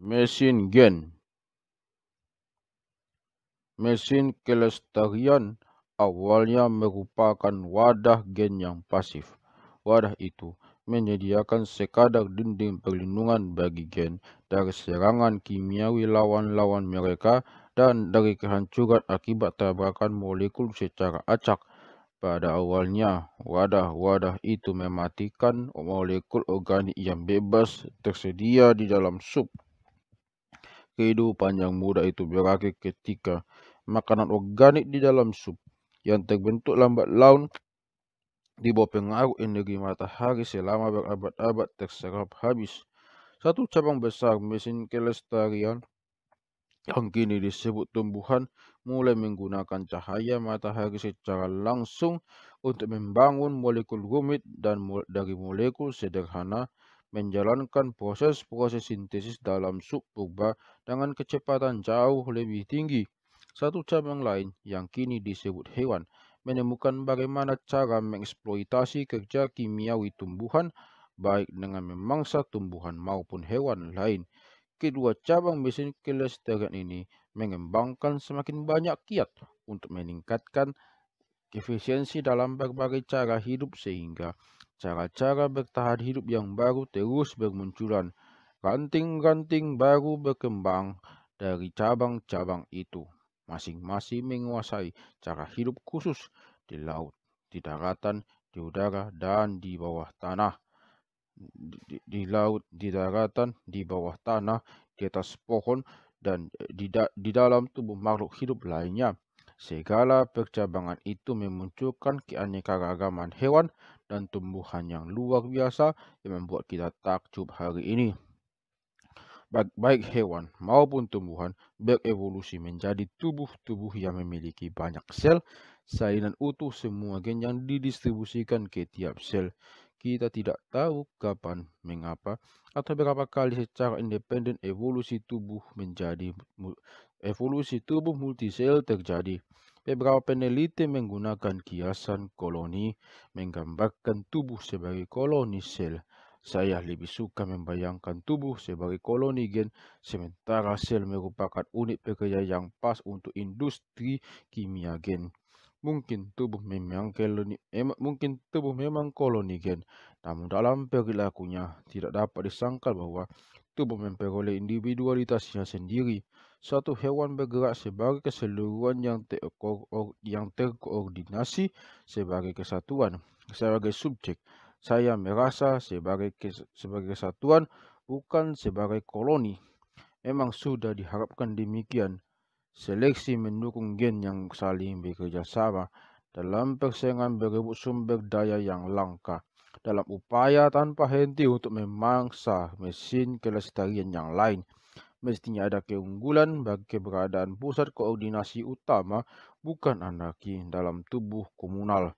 mesin gen. Mesin kelestarian awalnya merupakan wadah gen yang pasif. Wadah itu menyediakan sekadar dinding perlindungan bagi gen dari serangan kimiawi lawan-lawan mereka dan dari kehancuran akibat tabrakan molekul secara acak. Pada awalnya, wadah-wadah itu mematikan molekul organik yang bebas tersedia di dalam sup. Kehidupan yang mudah itu berakhir ketika makanan organik di dalam sup yang terbentuk lambat laun di bawah pengaruh energi matahari selama berabad-abad terserap habis. Satu cabang besar mesin kelestarian yang kini disebut tumbuhan mulai menggunakan cahaya matahari secara langsung untuk membangun molekul rumit dan dari molekul sederhana menjalankan proses-proses sintesis dalam sup purba dengan kecepatan jauh lebih tinggi. Satu cabang lain yang kini disebut hewan menemukan bagaimana cara mengeksploitasi kerja kimiawi tumbuhan baik dengan memangsa tumbuhan maupun hewan lain. Kedua cabang mesin kelestarian ini mengembangkan semakin banyak kiat untuk meningkatkan efisiensi dalam berbagai cara hidup sehingga cara-cara bertahan hidup yang baru terus bermunculan Ranting-ranting baru berkembang dari cabang-cabang itu. Masing-masing menguasai cara hidup khusus di laut, di daratan, di udara, dan di bawah tanah. Di, di, di laut, di daratan, di bawah tanah, di atas pohon, dan di, da, di dalam tubuh makhluk hidup lainnya. Segala percabangan itu memunculkan keanekaragaman hewan dan tumbuhan yang luar biasa yang membuat kita takjub hari ini baik hewan maupun tumbuhan berevolusi menjadi tubuh-tubuh yang memiliki banyak sel, salinan utuh semua gen yang didistribusikan ke tiap sel. Kita tidak tahu kapan, mengapa, atau berapa kali secara independen evolusi tubuh menjadi evolusi tubuh multisel terjadi. Beberapa peneliti menggunakan kiasan koloni menggambarkan tubuh sebagai koloni sel saya lebih suka membayangkan tubuh sebagai koloni gen sementara sel merupakan unit pekerja yang pas untuk industri kimia gen. Mungkin tubuh memang koloni, eh, mungkin tubuh memang koloni gen, namun dalam perilakunya tidak dapat disangkal bahwa tubuh memperoleh individualitasnya sendiri. Satu hewan bergerak sebagai keseluruhan yang, ter yang terkoordinasi sebagai kesatuan, sebagai subjek. Saya merasa sebagai sebagai kesatuan bukan sebagai koloni. Memang sudah diharapkan demikian. Seleksi mendukung gen yang saling bekerja sama dalam persaingan berebut sumber daya yang langka dalam upaya tanpa henti untuk memangsa mesin kelestarian yang lain mestinya ada keunggulan bagi keberadaan pusat koordinasi utama bukan anarki dalam tubuh komunal.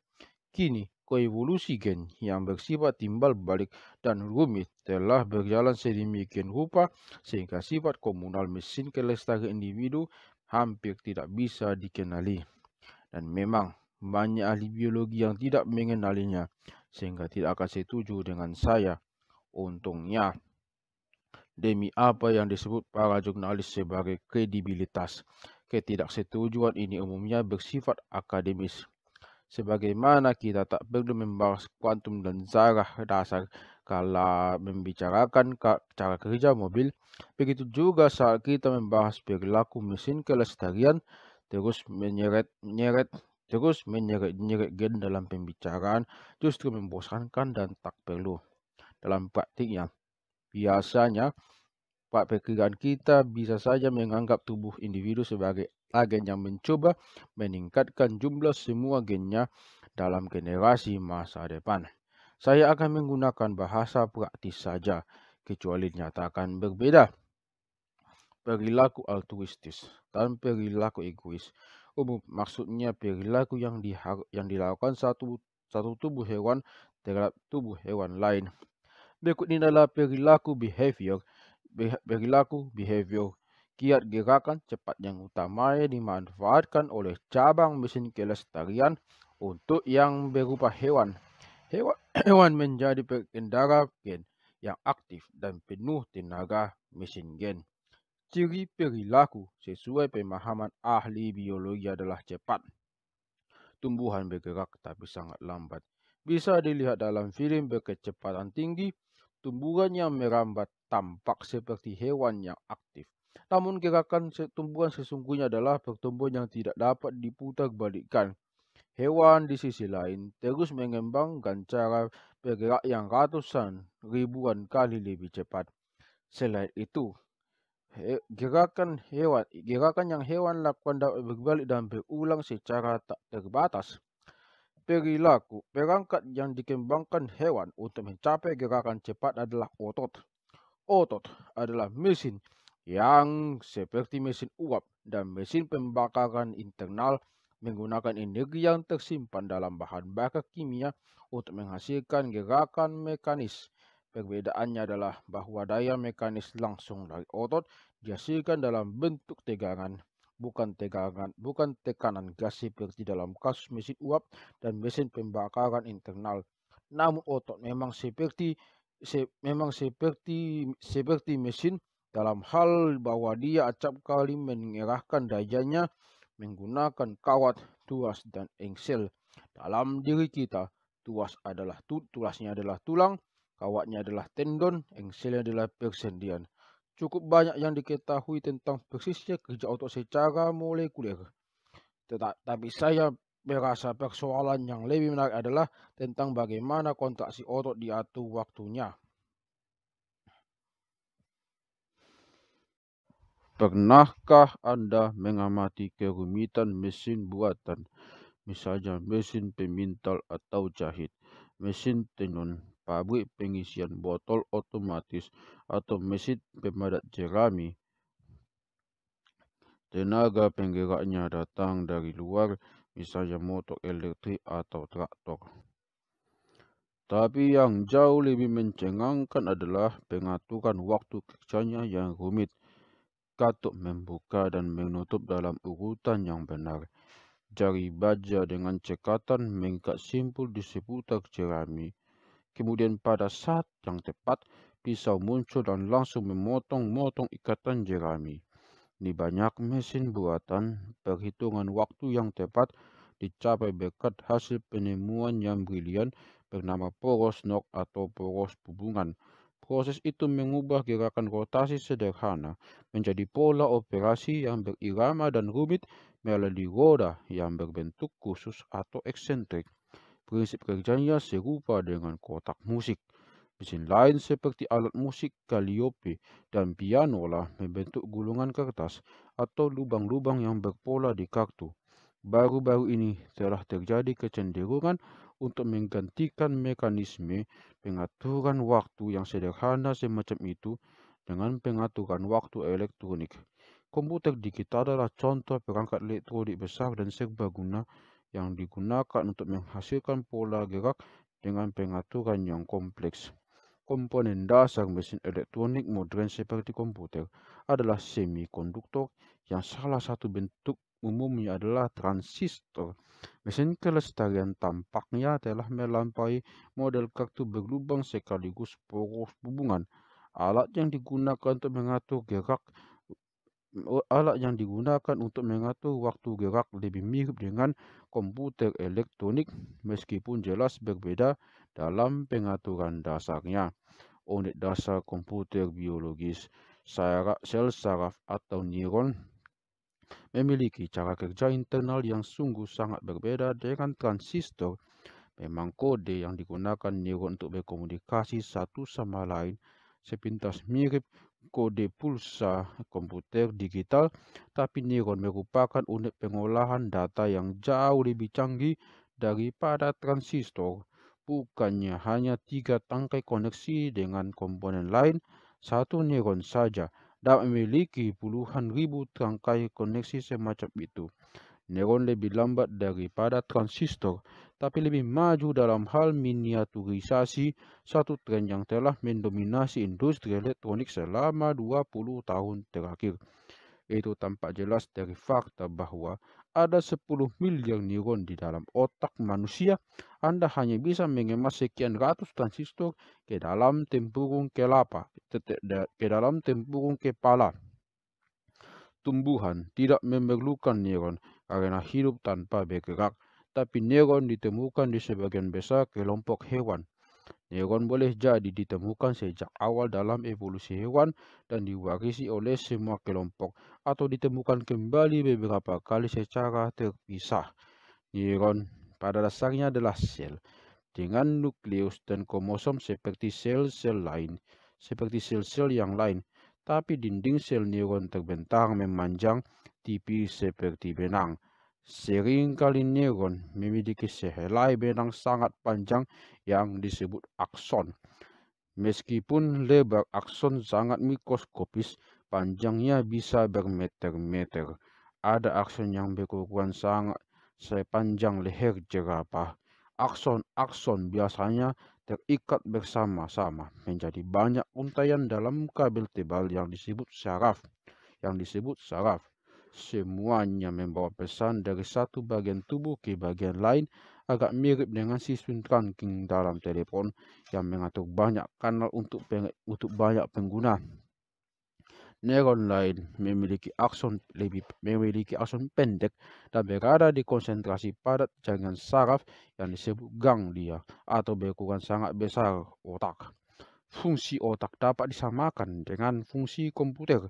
Kini, koevolusi gen yang bersifat timbal balik dan rumit telah berjalan sedemikian rupa sehingga sifat komunal mesin kelestarian individu hampir tidak bisa dikenali. Dan memang banyak ahli biologi yang tidak mengenalinya sehingga tidak akan setuju dengan saya. Untungnya, demi apa yang disebut para jurnalis sebagai kredibilitas, ketidaksetujuan ini umumnya bersifat akademis. sebagaimana kita tak perlu membahas kuantum dan zarah dasar kala membicarakan cara kerja mobil, begitu juga saat kita membahas perilaku mesin kelestarian, terus menyeret-nyeret terus menyeret-nyeret gen dalam pembicaraan justru membosankan dan tak perlu. Dalam praktiknya, biasanya, pak pikiran kita bisa saja menganggap tubuh individu sebagai agen yang mencoba meningkatkan jumlah semua gennya dalam generasi masa depan. Saya akan menggunakan bahasa praktis saja, kecuali dinyatakan berbeda. Perilaku altruistis dan perilaku egois. Umum maksudnya perilaku yang, yang dilakukan satu, satu tubuh hewan terhadap tubuh hewan lain. Berikut ini adalah perilaku behavior, perilaku behavior kiat gerakan cepat yang utama dimanfaatkan oleh cabang mesin kelestarian untuk yang berupa hewan. Hewan, hewan menjadi pengendara gen yang aktif dan penuh tenaga mesin gen. Ciri perilaku sesuai pemahaman ahli biologi adalah cepat. Tumbuhan bergerak tapi sangat lambat. Bisa dilihat dalam film berkecepatan tinggi, tumbuhan yang merambat tampak seperti hewan yang aktif Namun gerakan tumbuhan sesungguhnya adalah pertumbuhan yang tidak dapat diputarbalikkan. Hewan di sisi lain terus mengembangkan cara bergerak yang ratusan ribuan kali lebih cepat. Selain itu, gerakan hewan gerakan yang hewan lakukan dapat berbalik dan berulang secara tak terbatas perilaku perangkat yang dikembangkan hewan untuk mencapai gerakan cepat adalah otot. Otot adalah mesin yang seperti mesin uap dan mesin pembakaran internal menggunakan energi yang tersimpan dalam bahan bakar kimia untuk menghasilkan gerakan mekanis. Perbedaannya adalah bahwa daya mekanis langsung dari otot dihasilkan dalam bentuk tegangan, bukan tegangan, bukan tekanan gas seperti dalam kasus mesin uap dan mesin pembakaran internal. Namun otot memang seperti se, memang seperti seperti mesin dalam hal bahwa dia acap kali mengerahkan dayanya menggunakan kawat, tuas, dan engsel. Dalam diri kita, tuas adalah tu, tulasnya adalah tulang, kawatnya adalah tendon, engselnya adalah persendian. Cukup banyak yang diketahui tentang persisnya kerja otot secara molekuler. Tetapi saya merasa persoalan yang lebih menarik adalah tentang bagaimana kontraksi otot diatur waktunya. Pernahkah Anda mengamati kerumitan mesin buatan, misalnya mesin pemintal atau jahit, mesin tenun, pabrik pengisian botol otomatis, atau mesin pemadat jerami? Tenaga penggeraknya datang dari luar, misalnya motor elektrik atau traktor. Tapi yang jauh lebih mencengangkan adalah pengaturan waktu kerjanya yang rumit katuk membuka dan menutup dalam urutan yang benar. Jari baja dengan cekatan mengikat simpul di seputar jerami. Kemudian pada saat yang tepat, pisau muncul dan langsung memotong-motong ikatan jerami. Di banyak mesin buatan, perhitungan waktu yang tepat dicapai berkat hasil penemuan yang brilian bernama poros nok atau poros hubungan Proses itu mengubah gerakan rotasi sederhana menjadi pola operasi yang berirama dan rumit melalui roda yang berbentuk khusus atau eksentrik. Prinsip kerjanya serupa dengan kotak musik. Mesin lain seperti alat musik Calliope dan pianola membentuk gulungan kertas atau lubang-lubang yang berpola di kartu. Baru-baru ini telah terjadi kecenderungan untuk menggantikan mekanisme Pengaturan waktu yang sederhana semacam itu dengan pengaturan waktu elektronik. Komputer digital adalah contoh perangkat elektronik besar dan serbaguna yang digunakan untuk menghasilkan pola gerak dengan pengaturan yang kompleks. Komponen dasar mesin elektronik modern seperti komputer adalah semikonduktor yang salah satu bentuk umumnya adalah transistor. Mesin kelestarian tampaknya telah melampaui model kartu berlubang sekaligus poros hubungan. Alat yang digunakan untuk mengatur gerak alat yang digunakan untuk mengatur waktu gerak lebih mirip dengan komputer elektronik meskipun jelas berbeda dalam pengaturan dasarnya. Unit dasar komputer biologis, sel saraf atau neuron memiliki cara kerja internal yang sungguh sangat berbeda dengan transistor. Memang kode yang digunakan neuron untuk berkomunikasi satu sama lain sepintas mirip kode pulsa komputer digital, tapi neuron merupakan unit pengolahan data yang jauh lebih canggih daripada transistor. Bukannya hanya tiga tangkai koneksi dengan komponen lain, satu neuron saja dan memiliki puluhan ribu rangkai koneksi semacam itu. Neuron lebih lambat daripada transistor, tapi lebih maju dalam hal miniaturisasi, satu tren yang telah mendominasi industri elektronik selama 20 tahun terakhir. Itu tampak jelas dari fakta bahwa ada 10 miliar neuron di dalam otak manusia, Anda hanya bisa mengemas sekian ratus transistor ke dalam tempurung kelapa, ke dalam tempurung kepala. Tumbuhan tidak memerlukan neuron karena hidup tanpa bergerak, tapi neuron ditemukan di sebagian besar kelompok hewan. Neuron boleh jadi ditemukan sejak awal dalam evolusi hewan dan diwarisi oleh semua kelompok atau ditemukan kembali beberapa kali secara terpisah. Neuron pada dasarnya adalah sel dengan nukleus dan kromosom seperti sel-sel lain, seperti sel-sel yang lain, tapi dinding sel neuron terbentang memanjang tipis seperti benang. Seringkali neuron memiliki sehelai benang sangat panjang yang disebut akson. Meskipun lebar akson sangat mikroskopis, panjangnya bisa bermeter-meter. Ada akson yang berukuran sangat sepanjang leher jerapah. Akson-akson biasanya terikat bersama-sama menjadi banyak untaian dalam kabel tebal yang disebut saraf. Yang disebut saraf Semuanya membawa pesan dari satu bagian tubuh ke bagian lain agak mirip dengan sistem trunking dalam telepon yang mengatur banyak kanal untuk untuk banyak pengguna. Neuron lain memiliki akson lebih memiliki akson pendek dan berada di konsentrasi padat jaringan saraf yang disebut ganglia atau berukuran sangat besar otak. Fungsi otak dapat disamakan dengan fungsi komputer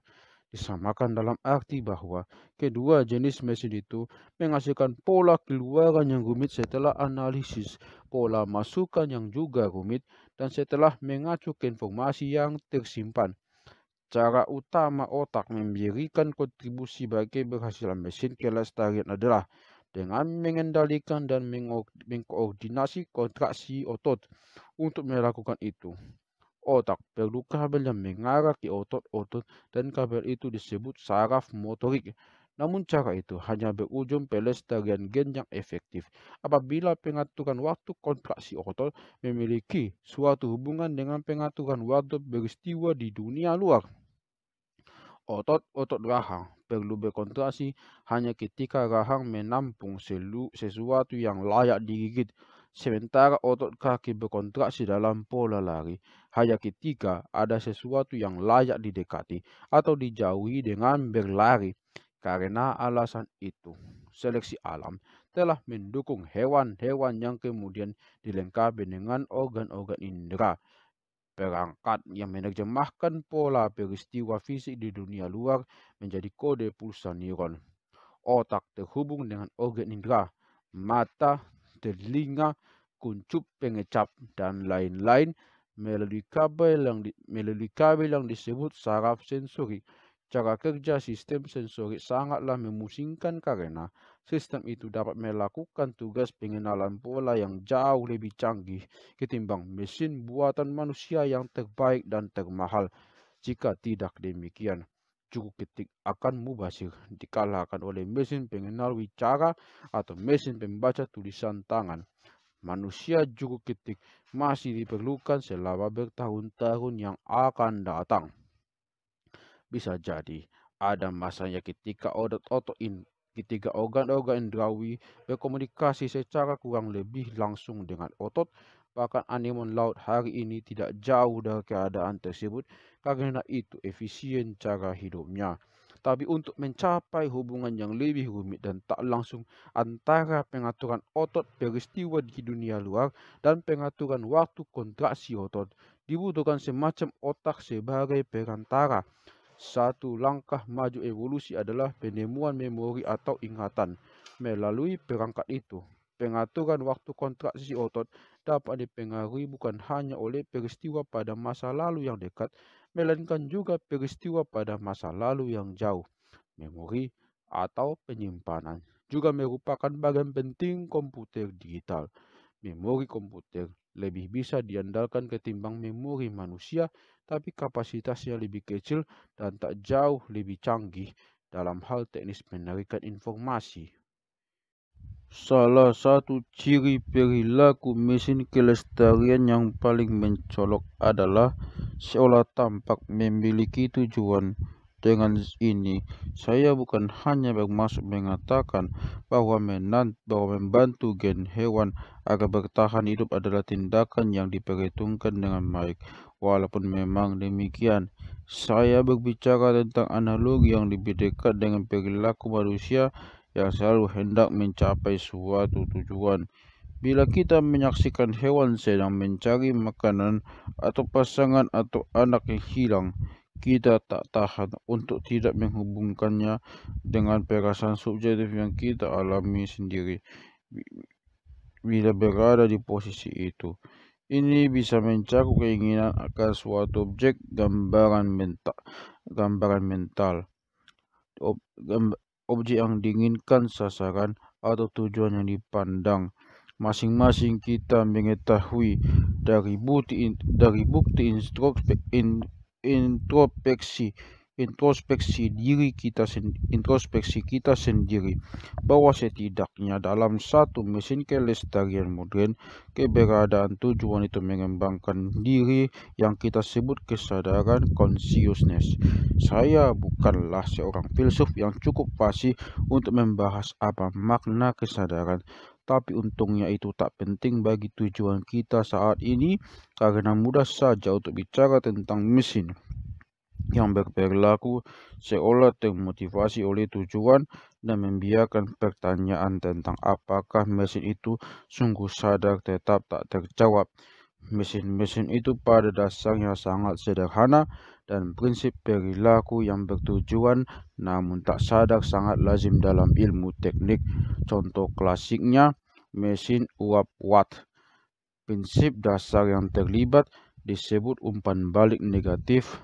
disamakan dalam arti bahwa kedua jenis mesin itu menghasilkan pola keluaran yang rumit setelah analisis, pola masukan yang juga rumit, dan setelah mengacu ke informasi yang tersimpan. Cara utama otak memberikan kontribusi bagi berhasilan mesin kelestarian adalah dengan mengendalikan dan mengkoordinasi kontraksi otot. Untuk melakukan itu, otak. Perlu kabel yang mengarah ke otot-otot dan kabel itu disebut saraf motorik. Namun cara itu hanya berujung pelestarian gen yang efektif apabila pengaturan waktu kontraksi otot memiliki suatu hubungan dengan pengaturan waktu peristiwa di dunia luar. Otot-otot rahang perlu berkontraksi hanya ketika rahang menampung sesuatu yang layak digigit Sementara otot kaki berkontraksi dalam pola lari. Hanya ketiga, ada sesuatu yang layak didekati atau dijauhi dengan berlari. Karena alasan itu, seleksi alam telah mendukung hewan-hewan yang kemudian dilengkapi dengan organ-organ indera. Perangkat yang menerjemahkan pola peristiwa fisik di dunia luar menjadi kode pulsa neuron. Otak terhubung dengan organ indera, mata telinga, kuncup pengecap dan lain-lain melalui kabel yang di, melalui kabel yang disebut saraf sensori. Cara kerja sistem sensori sangatlah memusingkan karena sistem itu dapat melakukan tugas pengenalan pola yang jauh lebih canggih ketimbang mesin buatan manusia yang terbaik dan termahal. Jika tidak demikian, cukup ketik akan mubasir dikalahkan oleh mesin pengenal wicara atau mesin pembaca tulisan tangan. Manusia cukup ketik masih diperlukan selama bertahun-tahun yang akan datang. Bisa jadi ada masanya ketika otot-otot ini, ketiga organ-organ indrawi berkomunikasi secara kurang lebih langsung dengan otot Bahkan anemon laut hari ini tidak jauh dari keadaan tersebut karena itu efisien cara hidupnya. Tapi untuk mencapai hubungan yang lebih rumit dan tak langsung antara pengaturan otot peristiwa di dunia luar dan pengaturan waktu kontraksi otot, dibutuhkan semacam otak sebagai perantara. Satu langkah maju evolusi adalah penemuan memori atau ingatan melalui perangkat itu. Pengaturan waktu kontraksi otot dapat dipengaruhi bukan hanya oleh peristiwa pada masa lalu yang dekat, melainkan juga peristiwa pada masa lalu yang jauh. Memori atau penyimpanan juga merupakan bagian penting komputer digital. Memori komputer lebih bisa diandalkan ketimbang memori manusia, tapi kapasitasnya lebih kecil dan tak jauh lebih canggih dalam hal teknis penarikan informasi. Salah satu ciri perilaku mesin kelestarian yang paling mencolok adalah seolah tampak memiliki tujuan. Dengan ini, saya bukan hanya bermaksud mengatakan bahwa, menant bahwa membantu gen hewan agar bertahan hidup adalah tindakan yang diperhitungkan dengan baik. Walaupun memang demikian, saya berbicara tentang analogi yang lebih dekat dengan perilaku manusia yang selalu hendak mencapai suatu tujuan. Bila kita menyaksikan hewan sedang mencari makanan atau pasangan atau anak yang hilang, kita tak tahan untuk tidak menghubungkannya dengan perasaan subjektif yang kita alami sendiri bila berada di posisi itu. Ini bisa mencakup keinginan akan suatu objek gambaran mental. Gambaran mental. Ob, gamb, objek yang diinginkan sasaran atau tujuan yang dipandang. Masing-masing kita mengetahui dari bukti, dari bukti introspeksi, in, introspeksi diri kita introspeksi kita sendiri bahwa setidaknya dalam satu mesin kelestarian modern keberadaan tujuan itu mengembangkan diri yang kita sebut kesadaran consciousness saya bukanlah seorang filsuf yang cukup fasih untuk membahas apa makna kesadaran tapi untungnya itu tak penting bagi tujuan kita saat ini karena mudah saja untuk bicara tentang mesin yang berperilaku seolah termotivasi oleh tujuan dan membiarkan pertanyaan tentang apakah mesin itu sungguh sadar tetap tak terjawab. Mesin-mesin itu pada dasarnya sangat sederhana dan prinsip perilaku yang bertujuan namun tak sadar sangat lazim dalam ilmu teknik. Contoh klasiknya mesin uap watt. Prinsip dasar yang terlibat disebut umpan balik negatif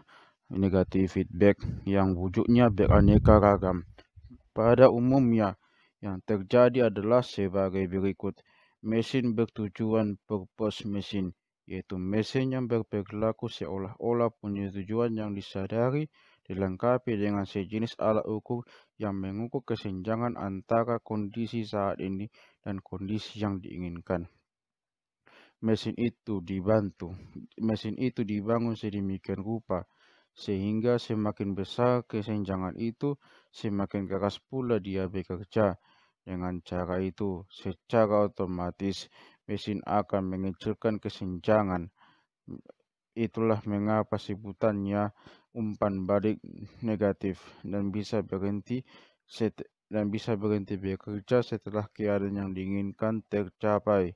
negatif feedback yang wujudnya beraneka ragam. Pada umumnya, yang terjadi adalah sebagai berikut. Mesin bertujuan purpose mesin, yaitu mesin yang berperilaku seolah-olah punya tujuan yang disadari, dilengkapi dengan sejenis alat ukur yang mengukur kesenjangan antara kondisi saat ini dan kondisi yang diinginkan. Mesin itu dibantu, mesin itu dibangun sedemikian rupa sehingga semakin besar kesenjangan itu, semakin keras pula dia bekerja. Dengan cara itu, secara otomatis mesin akan mengecilkan kesenjangan. Itulah mengapa sebutannya umpan balik negatif dan bisa berhenti dan bisa berhenti bekerja setelah keadaan yang diinginkan tercapai.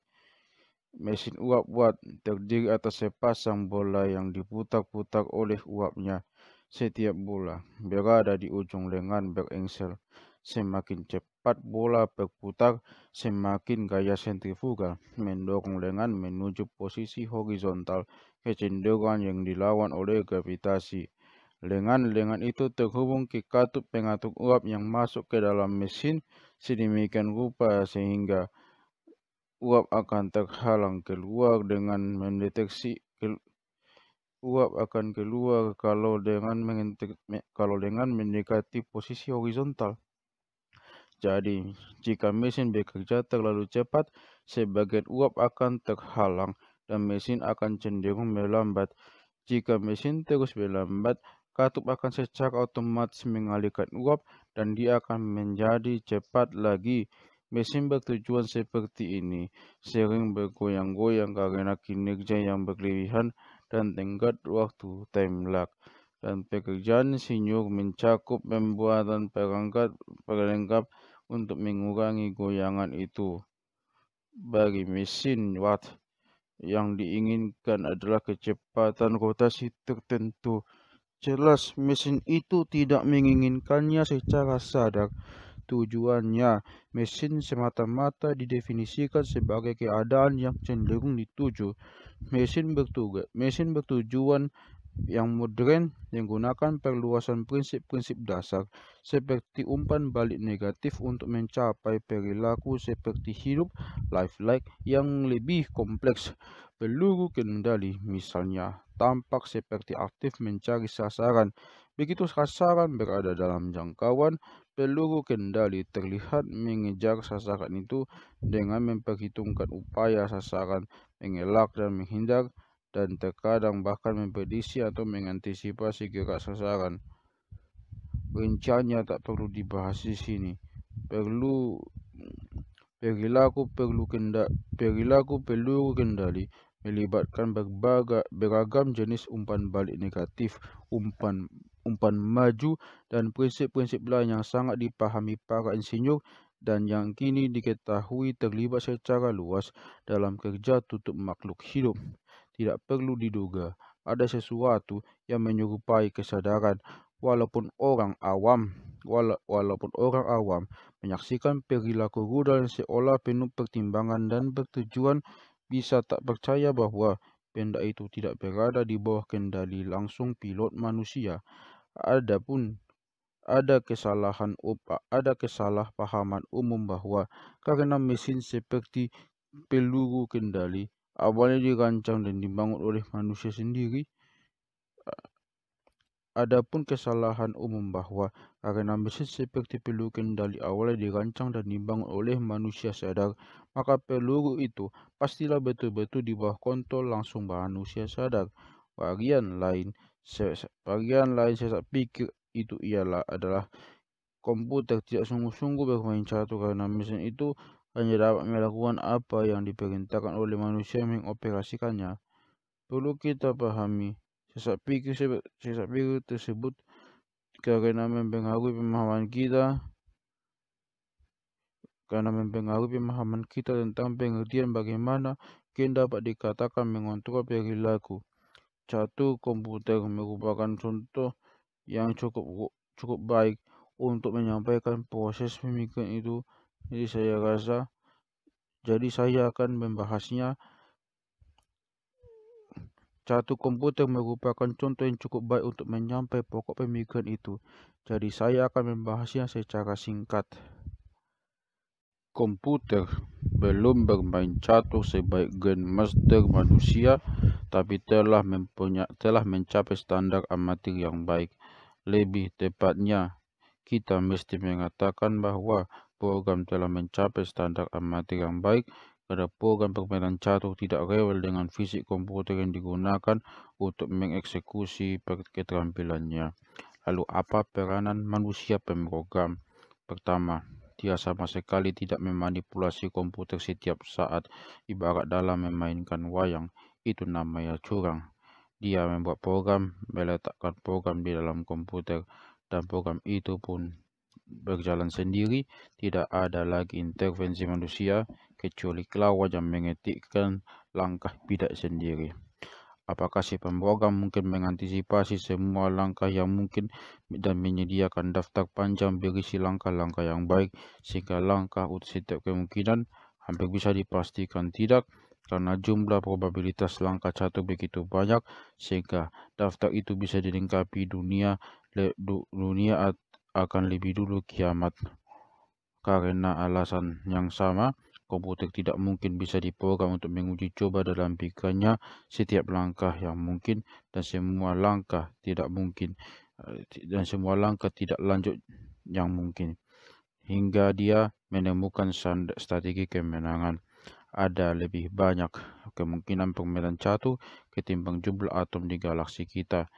Mesin uap-uap terdiri atas sepasang bola yang diputar-putar oleh uapnya. Setiap bola berada di ujung lengan berengsel. Semakin cepat bola berputar, semakin gaya sentrifugal mendorong lengan menuju posisi horizontal, kecenderungan yang dilawan oleh gravitasi. Lengan-lengan itu terhubung ke katup pengatur uap yang masuk ke dalam mesin sedemikian rupa sehingga uap akan terhalang keluar dengan mendeteksi uap akan keluar kalau dengan kalau dengan mendekati posisi horizontal. Jadi, jika mesin bekerja terlalu cepat, sebagian uap akan terhalang dan mesin akan cenderung melambat. Jika mesin terus melambat, katup akan secara otomatis mengalihkan uap dan dia akan menjadi cepat lagi. Mesin bertujuan seperti ini sering bergoyang-goyang karena kinerja yang berlebihan dan tenggat waktu time lag. Dan pekerjaan senior mencakup pembuatan perangkat perlengkap untuk mengurangi goyangan itu. Bagi mesin Watt, yang diinginkan adalah kecepatan rotasi tertentu. Jelas mesin itu tidak menginginkannya secara sadar. tujuannya. Mesin semata-mata didefinisikan sebagai keadaan yang cenderung dituju. Mesin bertugas, mesin bertujuan yang modern yang gunakan perluasan prinsip-prinsip dasar seperti umpan balik negatif untuk mencapai perilaku seperti hidup lifelike yang lebih kompleks peluru kendali misalnya tampak seperti aktif mencari sasaran begitu sasaran berada dalam jangkauan Peluru kendali terlihat mengejar sasaran itu dengan memperhitungkan upaya sasaran mengelak dan menghindar dan terkadang bahkan memprediksi atau mengantisipasi gerak sasaran. Rencanya tak perlu dibahas di sini. Perlu perilaku perlu kendali, perilaku perlu kendali melibatkan berbagai beragam jenis umpan balik negatif, umpan umpan maju dan prinsip-prinsip lain yang sangat dipahami para insinyur dan yang kini diketahui terlibat secara luas dalam kerja tutup makhluk hidup. Tidak perlu diduga ada sesuatu yang menyerupai kesadaran walaupun orang awam wala walaupun orang awam menyaksikan perilaku rudal yang seolah penuh pertimbangan dan bertujuan bisa tak percaya bahawa benda itu tidak berada di bawah kendali langsung pilot manusia. Adapun ada kesalahan upa, ada kesalahpahaman umum bahwa karena mesin seperti peluru kendali awalnya dirancang dan dibangun oleh manusia sendiri eh, Adapun kesalahan umum bahwa karena mesin seperti peluru kendali awalnya dirancang dan dibangun oleh manusia sadar, maka peluru itu pastilah betul-betul di bawah kontrol langsung manusia sadar. Bagian lain Bagian lain saya tak fikir itu ialah adalah komputer tidak sungguh-sungguh bermain catur kerana mesin itu hanya dapat melakukan apa yang diperintahkan oleh manusia mengoperasikannya. Perlu kita pahami siasat pikir, siasat pikir tersebut kerana mempengaruhi pemahaman kita kerana mempengaruhi pemahaman kita tentang pengertian bagaimana kita dapat dikatakan mengontrol perilaku. Jatuh komputer merupakan contoh yang cukup cukup baik untuk menyampaikan proses pemikiran itu. Jadi saya rasa jadi saya akan membahasnya. Jatuh komputer merupakan contoh yang cukup baik untuk menyampaikan pokok pemikiran itu. Jadi saya akan membahasnya secara singkat. Komputer belum bermain catur sebaik grandmaster manusia, tapi telah mempunyai telah mencapai standar amatir yang baik. Lebih tepatnya, kita mesti mengatakan bahwa program telah mencapai standar amatir yang baik karena program permainan catur tidak rewel dengan fisik komputer yang digunakan untuk mengeksekusi keterampilannya. Lalu apa peranan manusia pemrogram? Pertama, dia sama sekali tidak memanipulasi komputer setiap saat ibarat dalam memainkan wayang itu namanya curang dia membuat program meletakkan program di dalam komputer dan program itu pun berjalan sendiri tidak ada lagi intervensi manusia kecuali kelawar yang mengetikkan langkah bidak sendiri Apakah si pemrogram mungkin mengantisipasi semua langkah yang mungkin dan menyediakan daftar panjang berisi langkah-langkah yang baik sehingga langkah untuk setiap kemungkinan hampir bisa dipastikan tidak karena jumlah probabilitas langkah satu begitu banyak sehingga daftar itu bisa dilengkapi dunia dunia akan lebih dulu kiamat karena alasan yang sama komputer tidak mungkin bisa diprogram untuk menguji cuba dalam pikirannya setiap langkah yang mungkin dan semua langkah tidak mungkin eh, dan semua langkah tidak lanjut yang mungkin hingga dia menemukan strategi kemenangan ada lebih banyak kemungkinan pemain catur ketimbang jumlah atom di galaksi kita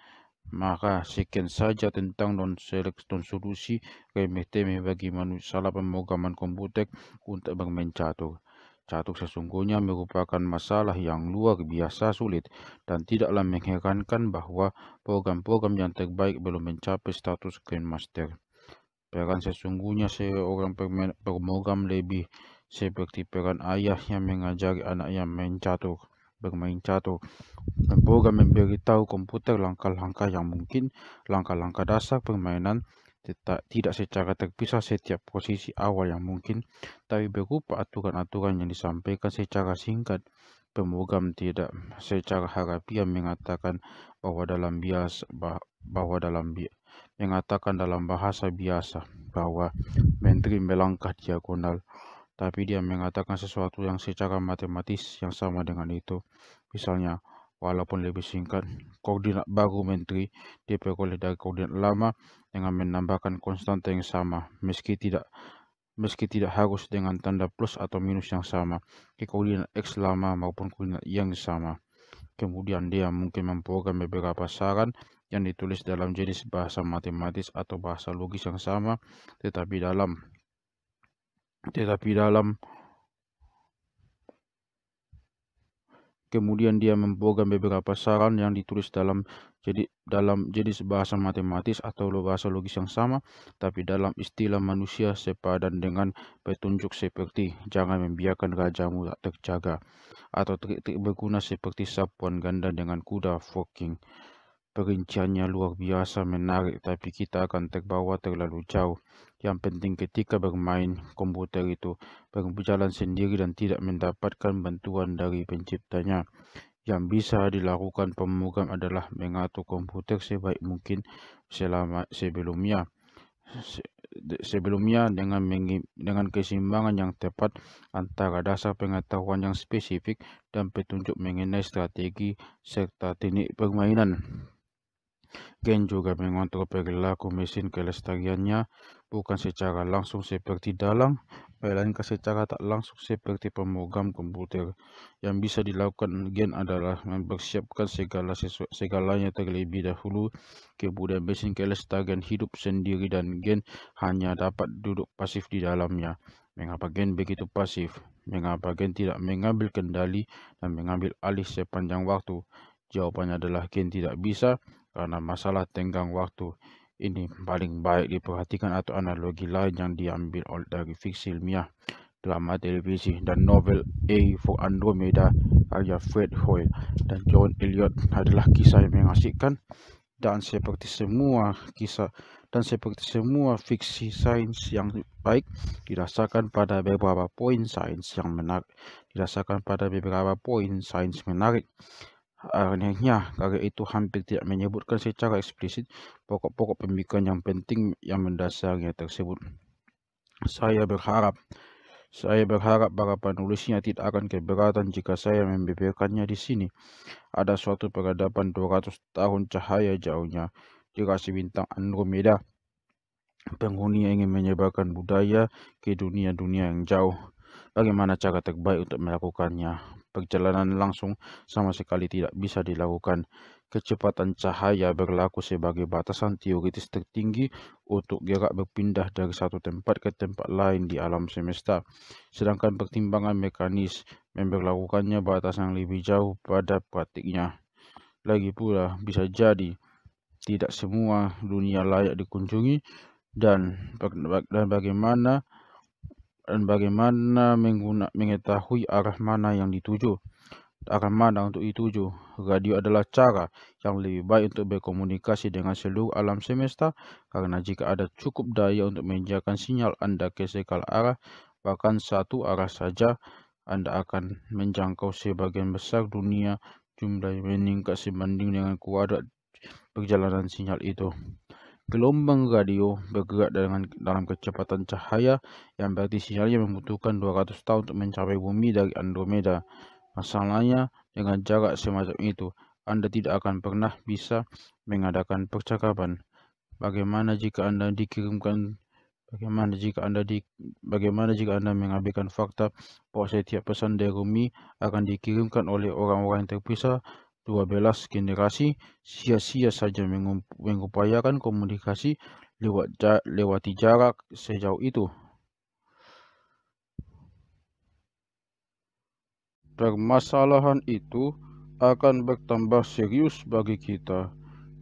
Maka sekian saja tentang non-select dan solusi remeh-temeh bagi manusia dalam pemrograman komputer untuk bermain catur. Catur sesungguhnya merupakan masalah yang luar biasa sulit dan tidaklah mengherankan bahwa program-program yang terbaik belum mencapai status Grandmaster. Peran sesungguhnya seorang program lebih seperti peran ayah yang mengajari anaknya main catur bermain catur. Program memberitahu komputer langkah-langkah yang mungkin, langkah-langkah dasar permainan, tidak, tidak secara terpisah setiap posisi awal yang mungkin, tapi berupa aturan-aturan yang disampaikan secara singkat. Pemrogram tidak secara harapian mengatakan bahwa dalam bias bahwa dalam bi mengatakan dalam bahasa biasa bahwa menteri melangkah diagonal tapi dia mengatakan sesuatu yang secara matematis yang sama dengan itu. Misalnya, walaupun lebih singkat, koordinat baru menteri diperoleh dari koordinat lama dengan menambahkan konstanta yang sama, meski tidak meski tidak harus dengan tanda plus atau minus yang sama, ke koordinat X lama maupun koordinat yang sama. Kemudian dia mungkin memprogram beberapa saran yang ditulis dalam jenis bahasa matematis atau bahasa logis yang sama, tetapi dalam tetapi dalam kemudian dia memprogram beberapa saran yang ditulis dalam jadi dalam jenis bahasa matematis atau bahasa logis yang sama tapi dalam istilah manusia sepadan dengan petunjuk seperti jangan membiarkan rajamu tak terjaga atau trik-trik berguna seperti sapuan ganda dengan kuda forking perinciannya luar biasa menarik tapi kita akan terbawa terlalu jauh yang penting ketika bermain komputer itu berjalan sendiri dan tidak mendapatkan bantuan dari penciptanya. Yang bisa dilakukan pemegang adalah mengatur komputer sebaik mungkin selama sebelumnya. Se sebelumnya dengan dengan keseimbangan yang tepat antara dasar pengetahuan yang spesifik dan petunjuk mengenai strategi serta teknik permainan. Gen juga mengontrol perilaku mesin kelestariannya, bukan secara langsung seperti dalang, melainkan secara tak langsung seperti pemrogram komputer. Yang bisa dilakukan gen adalah mempersiapkan segala sesu segalanya terlebih dahulu, kemudian basing kelestarian hidup sendiri dan gen hanya dapat duduk pasif di dalamnya. Mengapa gen begitu pasif? Mengapa gen tidak mengambil kendali dan mengambil alih sepanjang waktu? Jawabannya adalah gen tidak bisa karena masalah tenggang waktu. Ini paling baik diperhatikan atau analogi lain yang diambil dari fiksi ilmiah, drama televisi dan novel A for Andromeda karya Fred Hoyle dan John Elliot adalah kisah yang mengasihkan dan seperti semua kisah dan seperti semua fiksi sains yang baik dirasakan pada beberapa poin sains yang menarik dirasakan pada beberapa poin sains menarik Anehnya, karya itu hampir tidak menyebutkan secara eksplisit pokok-pokok pemikiran yang penting yang mendasarnya tersebut. Saya berharap saya berharap para penulisnya tidak akan keberatan jika saya membeberkannya di sini. Ada suatu peradaban 200 tahun cahaya jauhnya di rasi bintang Andromeda. Penghuni ingin menyebarkan budaya ke dunia-dunia yang jauh. Bagaimana cara terbaik untuk melakukannya? perjalanan langsung sama sekali tidak bisa dilakukan. Kecepatan cahaya berlaku sebagai batasan teoritis tertinggi untuk gerak berpindah dari satu tempat ke tempat lain di alam semesta. Sedangkan pertimbangan mekanis memperlakukannya batas yang lebih jauh pada praktiknya. Lagi pula, bisa jadi tidak semua dunia layak dikunjungi dan bagaimana dan bagaimana mengetahui arah mana yang dituju. Arah mana untuk dituju. Radio adalah cara yang lebih baik untuk berkomunikasi dengan seluruh alam semesta karena jika ada cukup daya untuk menjaga sinyal anda ke segala arah, bahkan satu arah saja, anda akan menjangkau sebagian besar dunia jumlah meningkat sebanding dengan kuadrat perjalanan sinyal itu. Gelombang radio bergerak dengan dalam kecepatan cahaya yang berarti sinyalnya membutuhkan 200 tahun untuk mencapai bumi dari Andromeda. Masalahnya, dengan jarak semacam itu, Anda tidak akan pernah bisa mengadakan percakapan. Bagaimana jika Anda dikirimkan Bagaimana jika Anda di, bagaimana jika Anda mengabaikan fakta bahwa setiap pesan dari Rumi akan dikirimkan oleh orang-orang yang terpisah 12 generasi sia-sia saja mengupayakan komunikasi lewat ja lewati jarak sejauh itu. Permasalahan itu akan bertambah serius bagi kita.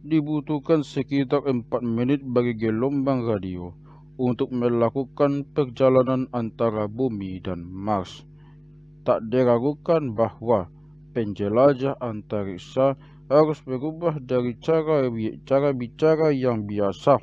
Dibutuhkan sekitar 4 menit bagi gelombang radio untuk melakukan perjalanan antara bumi dan Mars. Tak diragukan bahwa penjelajah antariksa harus berubah dari cara, cara bicara yang biasa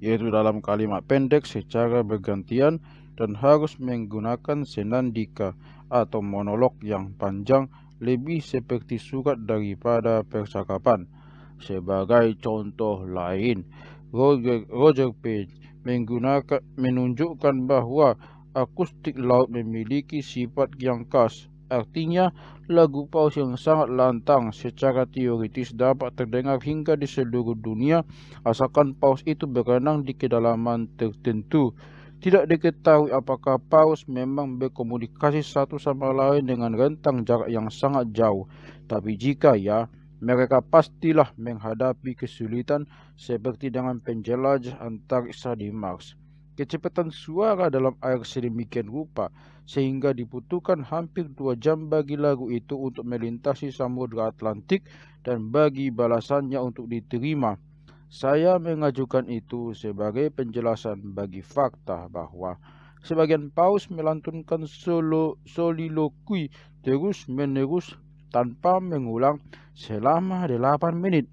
yaitu dalam kalimat pendek secara bergantian dan harus menggunakan senandika atau monolog yang panjang lebih seperti surat daripada percakapan. Sebagai contoh lain, Roger, Roger Page menggunakan, menunjukkan bahwa akustik laut memiliki sifat yang khas Artinya, lagu paus yang sangat lantang secara teoritis dapat terdengar hingga di seluruh dunia asalkan paus itu berenang di kedalaman tertentu. Tidak diketahui apakah paus memang berkomunikasi satu sama lain dengan rentang jarak yang sangat jauh. Tapi jika ya, mereka pastilah menghadapi kesulitan seperti dengan penjelajah antariksa di Mars. Kecepatan suara dalam air sedemikian rupa sehingga dibutuhkan hampir dua jam bagi lagu itu untuk melintasi samudra Atlantik dan bagi balasannya untuk diterima. Saya mengajukan itu sebagai penjelasan bagi fakta bahwa sebagian paus melantunkan solo soliloquy terus menerus tanpa mengulang selama 8 menit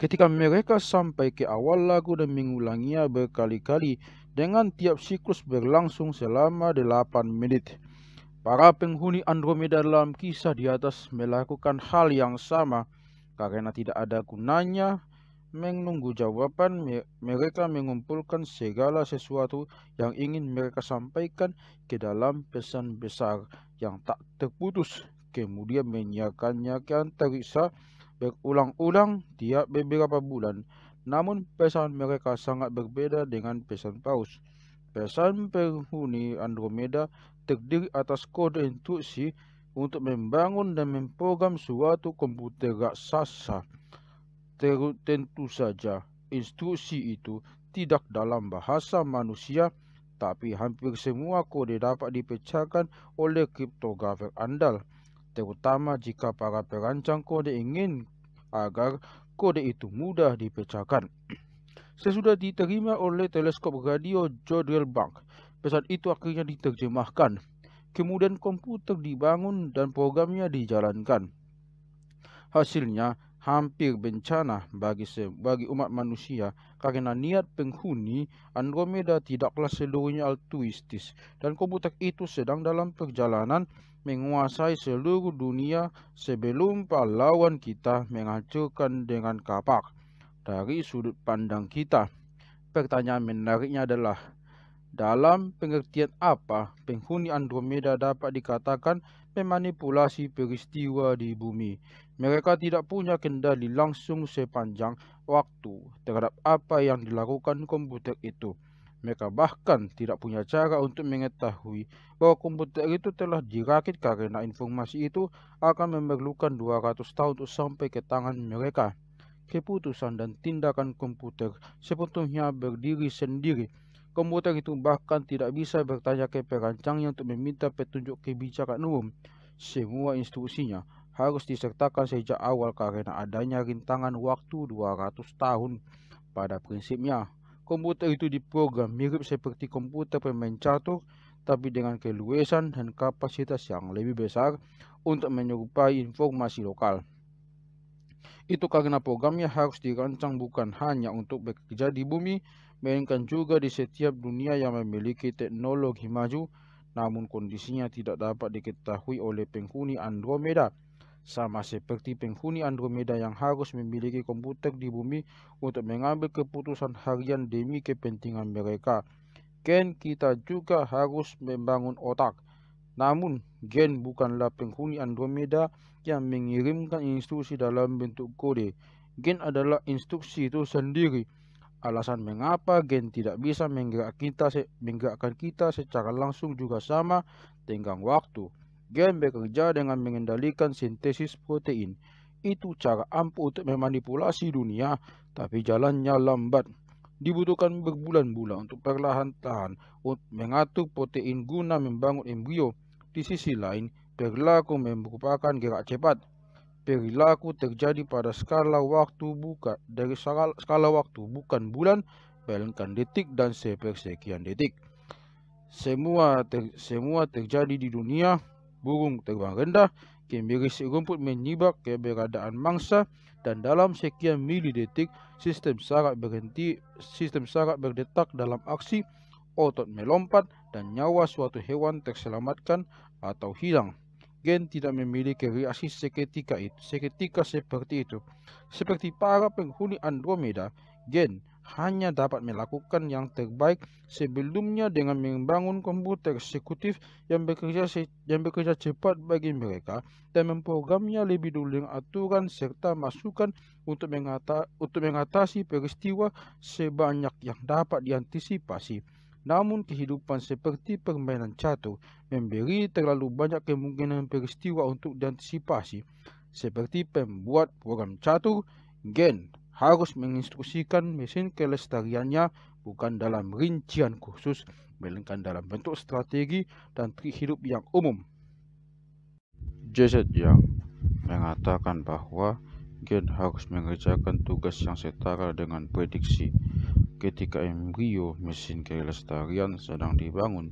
ketika mereka sampai ke awal lagu dan mengulanginya berkali-kali dengan tiap siklus berlangsung selama 8 menit. Para penghuni Andromeda dalam kisah di atas melakukan hal yang sama karena tidak ada gunanya menunggu jawaban mereka mengumpulkan segala sesuatu yang ingin mereka sampaikan ke dalam pesan besar yang tak terputus kemudian menyiarkannya ke antariksa berulang-ulang tiap beberapa bulan. Namun pesan mereka sangat berbeda dengan pesan paus. Pesan penghuni Andromeda terdiri atas kode instruksi untuk membangun dan memprogram suatu komputer raksasa. Tentu saja, instruksi itu tidak dalam bahasa manusia, tapi hampir semua kode dapat dipecahkan oleh kriptografer andal, terutama jika para perancang kode ingin agar kode itu mudah dipecahkan. Sesudah diterima oleh teleskop radio Jodrell Bank, pesan itu akhirnya diterjemahkan. Kemudian komputer dibangun dan programnya dijalankan. Hasilnya hampir bencana bagi bagi umat manusia kerana niat penghuni Andromeda tidaklah seluruhnya altruistis dan komputer itu sedang dalam perjalanan menguasai seluruh dunia sebelum pahlawan kita menghancurkan dengan kapak dari sudut pandang kita. Pertanyaan menariknya adalah, dalam pengertian apa penghuni Andromeda dapat dikatakan memanipulasi peristiwa di bumi? Mereka tidak punya kendali langsung sepanjang waktu terhadap apa yang dilakukan komputer itu. Mereka bahkan tidak punya cara untuk mengetahui bahwa komputer itu telah dirakit karena informasi itu akan memerlukan 200 tahun untuk sampai ke tangan mereka. Keputusan dan tindakan komputer sepenuhnya berdiri sendiri. Komputer itu bahkan tidak bisa bertanya ke perancangnya untuk meminta petunjuk kebijakan umum. Semua instruksinya harus disertakan sejak awal karena adanya rintangan waktu 200 tahun. Pada prinsipnya, Komputer itu diprogram mirip seperti komputer pemain catur, tapi dengan keluasan dan kapasitas yang lebih besar untuk menyerupai informasi lokal. Itu karena programnya harus dirancang bukan hanya untuk bekerja di bumi, melainkan juga di setiap dunia yang memiliki teknologi maju, namun kondisinya tidak dapat diketahui oleh penghuni Andromeda sama seperti penghuni Andromeda yang harus memiliki komputer di bumi untuk mengambil keputusan harian demi kepentingan mereka. Gen kita juga harus membangun otak. Namun, Gen bukanlah penghuni Andromeda yang mengirimkan instruksi dalam bentuk kode. Gen adalah instruksi itu sendiri. Alasan mengapa Gen tidak bisa menggerak kita, menggerakkan kita secara langsung juga sama tenggang waktu. Gen bekerja dengan mengendalikan sintesis protein. Itu cara ampuh untuk memanipulasi dunia, tapi jalannya lambat. Dibutuhkan berbulan-bulan untuk perlahan-lahan untuk mengatur protein guna membangun embrio. Di sisi lain, perilaku merupakan gerak cepat. Perilaku terjadi pada skala waktu bukan dari skala, skala waktu bukan bulan, melainkan detik dan sepersekian detik. Semua ter, semua terjadi di dunia burung terbang rendah, kemirisi rumput menyibak keberadaan mangsa dan dalam sekian milidetik sistem saraf berhenti sistem saraf berdetak dalam aksi otot melompat dan nyawa suatu hewan terselamatkan atau hilang gen tidak memiliki reaksi seketika itu seketika seperti itu seperti para penghuni Andromeda gen hanya dapat melakukan yang terbaik sebelumnya dengan membangun komputer eksekutif yang bekerja yang bekerja cepat bagi mereka dan memprogramnya lebih dulu dengan aturan serta masukan untuk, mengata, untuk mengatasi peristiwa sebanyak yang dapat diantisipasi. Namun kehidupan seperti permainan catur memberi terlalu banyak kemungkinan peristiwa untuk diantisipasi. Seperti pembuat program catur, Gen harus menginstruksikan mesin kelestariannya bukan dalam rincian khusus, melainkan dalam bentuk strategi dan trik hidup yang umum. Joseph Young mengatakan bahwa gen harus mengerjakan tugas yang setara dengan prediksi. Ketika embrio mesin kelestarian sedang dibangun,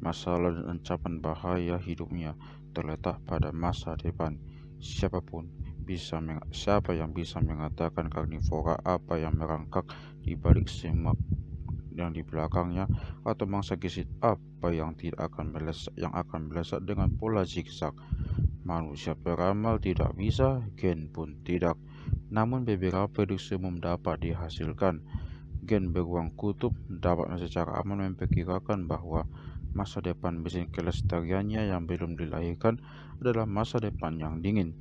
masalah dan ancaman bahaya hidupnya terletak pada masa depan siapapun bisa siapa yang bisa mengatakan karnivora apa yang merangkak di balik semak yang di belakangnya atau mangsa gesit apa yang tidak akan melesat yang akan melesat dengan pola zigzag manusia peramal tidak bisa gen pun tidak namun beberapa prediksi umum dapat dihasilkan gen beruang kutub dapat secara aman memperkirakan bahwa masa depan mesin kelestariannya yang belum dilahirkan adalah masa depan yang dingin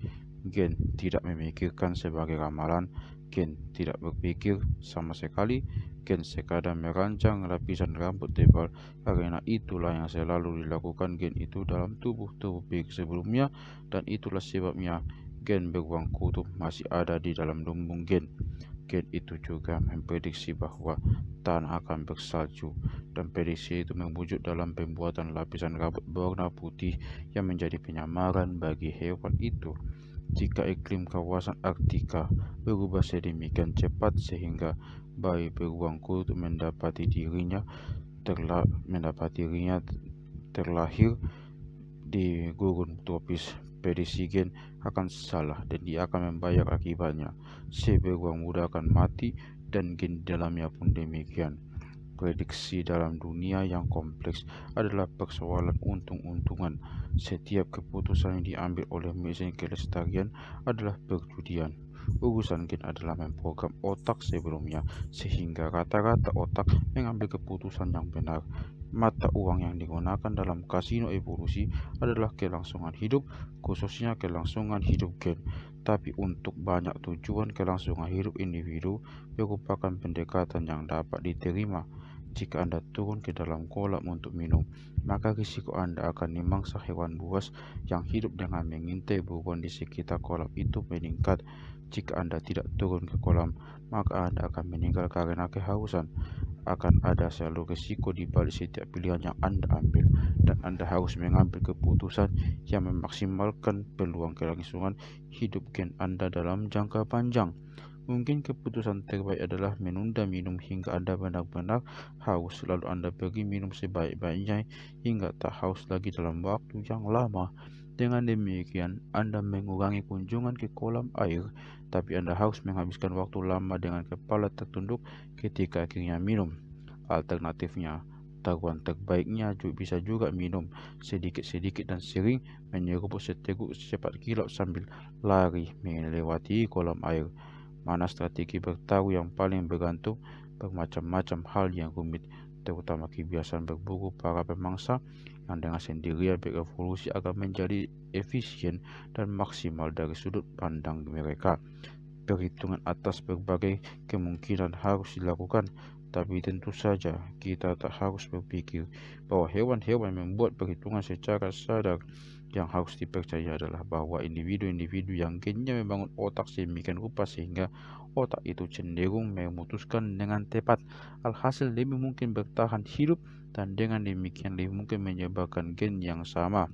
Gen tidak memikirkan sebagai ramalan, Gen tidak berpikir sama sekali, Gen sekadar merancang lapisan rambut tebal karena itulah yang selalu dilakukan Gen itu dalam tubuh-tubuh Big sebelumnya dan itulah sebabnya Gen beruang kutub masih ada di dalam lumbung Gen. Gen itu juga memprediksi bahwa tanah akan bersalju dan prediksi itu mewujud dalam pembuatan lapisan rambut berwarna putih yang menjadi penyamaran bagi hewan itu jika iklim kawasan Arktika berubah sedemikian cepat sehingga bayi beruang kutub mendapati dirinya terla mendapati dirinya terlahir di gurun tropis perisigen akan salah dan dia akan membayar akibatnya si beruang muda akan mati dan gen dalamnya pun demikian Prediksi dalam dunia yang kompleks adalah persoalan untung-untungan. Setiap keputusan yang diambil oleh mesin kelestarian adalah perjudian. Urusan gen adalah memprogram otak sebelumnya, sehingga rata-rata otak mengambil keputusan yang benar. Mata uang yang digunakan dalam kasino evolusi adalah kelangsungan hidup, khususnya kelangsungan hidup gen. Tapi untuk banyak tujuan kelangsungan hidup individu merupakan pendekatan yang dapat diterima jika Anda turun ke dalam kolam untuk minum, maka risiko Anda akan dimangsa hewan buas yang hidup dengan mengintai buruan di sekitar kolam itu meningkat. Jika Anda tidak turun ke kolam, maka Anda akan meninggal karena kehausan. Akan ada selalu risiko di balik setiap pilihan yang Anda ambil, dan Anda harus mengambil keputusan yang memaksimalkan peluang kelangsungan hidup gen Anda dalam jangka panjang. Mungkin keputusan terbaik adalah menunda minum hingga Anda benar-benar haus, lalu Anda pergi minum sebaik-baiknya hingga tak haus lagi dalam waktu yang lama. Dengan demikian, Anda mengurangi kunjungan ke kolam air, tapi Anda harus menghabiskan waktu lama dengan kepala tertunduk ketika akhirnya minum. Alternatifnya, taruhan terbaiknya juga bisa juga minum sedikit-sedikit dan sering menyeruput seteguk secepat kilat sambil lari melewati kolam air mana strategi bertaruh yang paling bergantung bermacam-macam hal yang rumit, terutama kebiasaan berburu para pemangsa yang dengan sendirian berevolusi agar menjadi efisien dan maksimal dari sudut pandang mereka. Perhitungan atas berbagai kemungkinan harus dilakukan tapi tentu saja kita tak harus berpikir bahwa hewan-hewan membuat perhitungan secara sadar yang harus dipercaya adalah bahwa individu-individu yang gennya membangun otak sedemikian rupa sehingga otak itu cenderung memutuskan dengan tepat alhasil lebih mungkin bertahan hidup dan dengan demikian lebih mungkin menyebabkan gen yang sama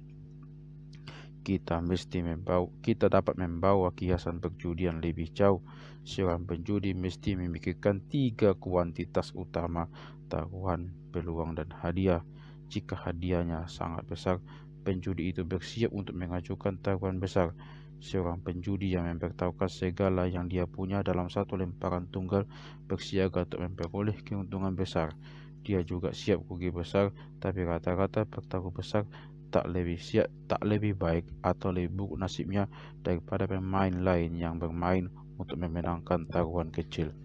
kita mesti membawa kita dapat membawa kiasan perjudian lebih jauh. Seorang penjudi mesti memikirkan tiga kuantitas utama, taruhan, peluang, dan hadiah. Jika hadiahnya sangat besar, penjudi itu bersiap untuk mengajukan taruhan besar. Seorang penjudi yang mempertaruhkan segala yang dia punya dalam satu lemparan tunggal bersiaga untuk memperoleh keuntungan besar. Dia juga siap rugi besar, tapi rata-rata pertaruh besar tak lebih siap, tak lebih baik atau lebih buruk nasibnya daripada pemain lain yang bermain untuk memenangkan taruhan kecil.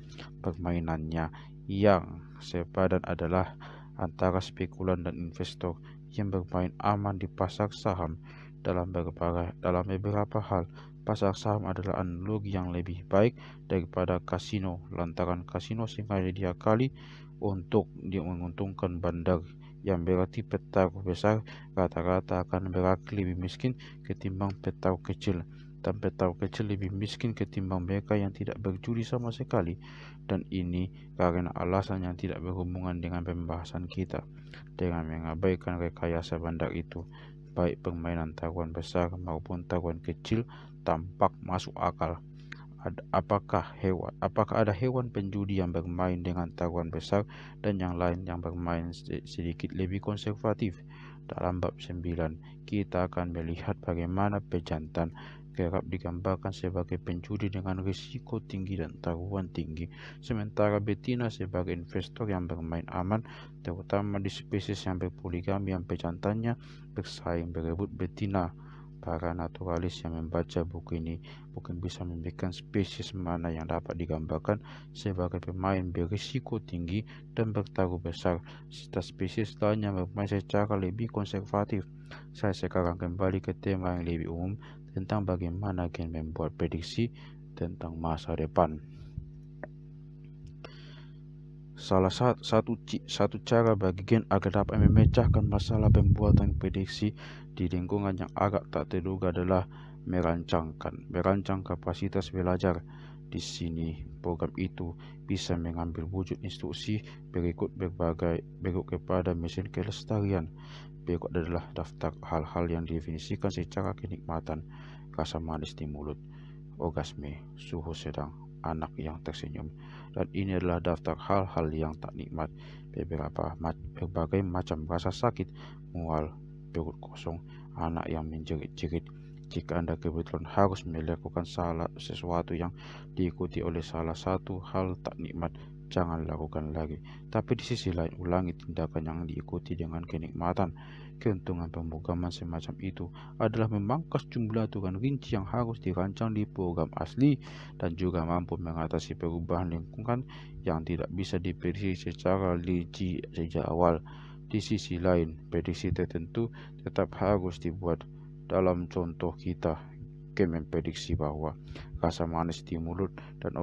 Permainannya yang sepadan adalah antara spekulan dan investor yang bermain aman di pasar saham. Dalam beberapa, dalam beberapa hal, pasar saham adalah analogi yang lebih baik daripada kasino, lantaran kasino sengaja diakali untuk menguntungkan bandar yang berarti petarung besar rata-rata akan berakhir lebih miskin ketimbang petarung kecil sampai tahu kecil lebih miskin ketimbang mereka yang tidak berjudi sama sekali dan ini karena alasan yang tidak berhubungan dengan pembahasan kita dengan mengabaikan rekayasa bandar itu baik permainan taruhan besar maupun taruhan kecil tampak masuk akal apakah hewan apakah ada hewan penjudi yang bermain dengan taruhan besar dan yang lain yang bermain sedikit lebih konservatif dalam bab 9 kita akan melihat bagaimana pejantan kerap digambarkan sebagai pencuri dengan risiko tinggi dan taruhan tinggi, sementara betina sebagai investor yang bermain aman, terutama di spesies yang berpoligami yang pejantannya bersaing berebut betina. Para naturalis yang membaca buku ini mungkin bisa memberikan spesies mana yang dapat digambarkan sebagai pemain berisiko tinggi dan bertaruh besar, serta spesies lain yang bermain secara lebih konservatif. Saya sekarang kembali ke tema yang lebih umum, tentang bagaimana Gen membuat prediksi tentang masa depan. Salah satu, satu, cara bagi Gen agar dapat memecahkan masalah pembuatan prediksi di lingkungan yang agak tak terduga adalah merancangkan, merancang kapasitas belajar. Di sini, program itu bisa mengambil wujud instruksi berikut berbagai berikut kepada mesin kelestarian. Berikut adalah daftar hal-hal yang didefinisikan secara kenikmatan rasa manis di mulut, orgasme, suhu sedang, anak yang tersenyum. Dan ini adalah daftar hal-hal yang tak nikmat, beberapa ma berbagai macam rasa sakit, mual, perut kosong, anak yang menjerit-jerit. Jika Anda kebetulan harus melakukan salah sesuatu yang diikuti oleh salah satu hal tak nikmat, jangan lakukan lagi. Tapi di sisi lain, ulangi tindakan yang diikuti dengan kenikmatan. Keuntungan pemrograman semacam itu adalah memangkas jumlah aturan rinci yang harus dirancang di program asli dan juga mampu mengatasi perubahan lingkungan yang tidak bisa diprediksi secara licik sejak awal. Di sisi lain, prediksi tertentu tetap harus dibuat. Dalam contoh kita, Game memprediksi bahwa rasa manis di mulut dan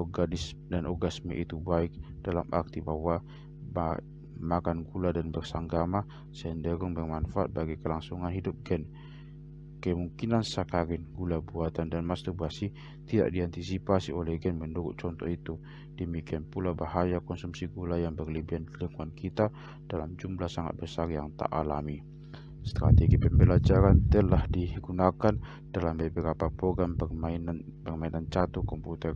dan orgasme itu baik dalam arti bahwa makan gula dan bersanggama cenderung bermanfaat bagi kelangsungan hidup gen. Kemungkinan sakarin, gula buatan, dan masturbasi tidak diantisipasi oleh gen menurut contoh itu. Demikian pula bahaya konsumsi gula yang berlebihan di lingkungan kita dalam jumlah sangat besar yang tak alami. Strategi pembelajaran telah digunakan dalam beberapa program permainan permainan catur komputer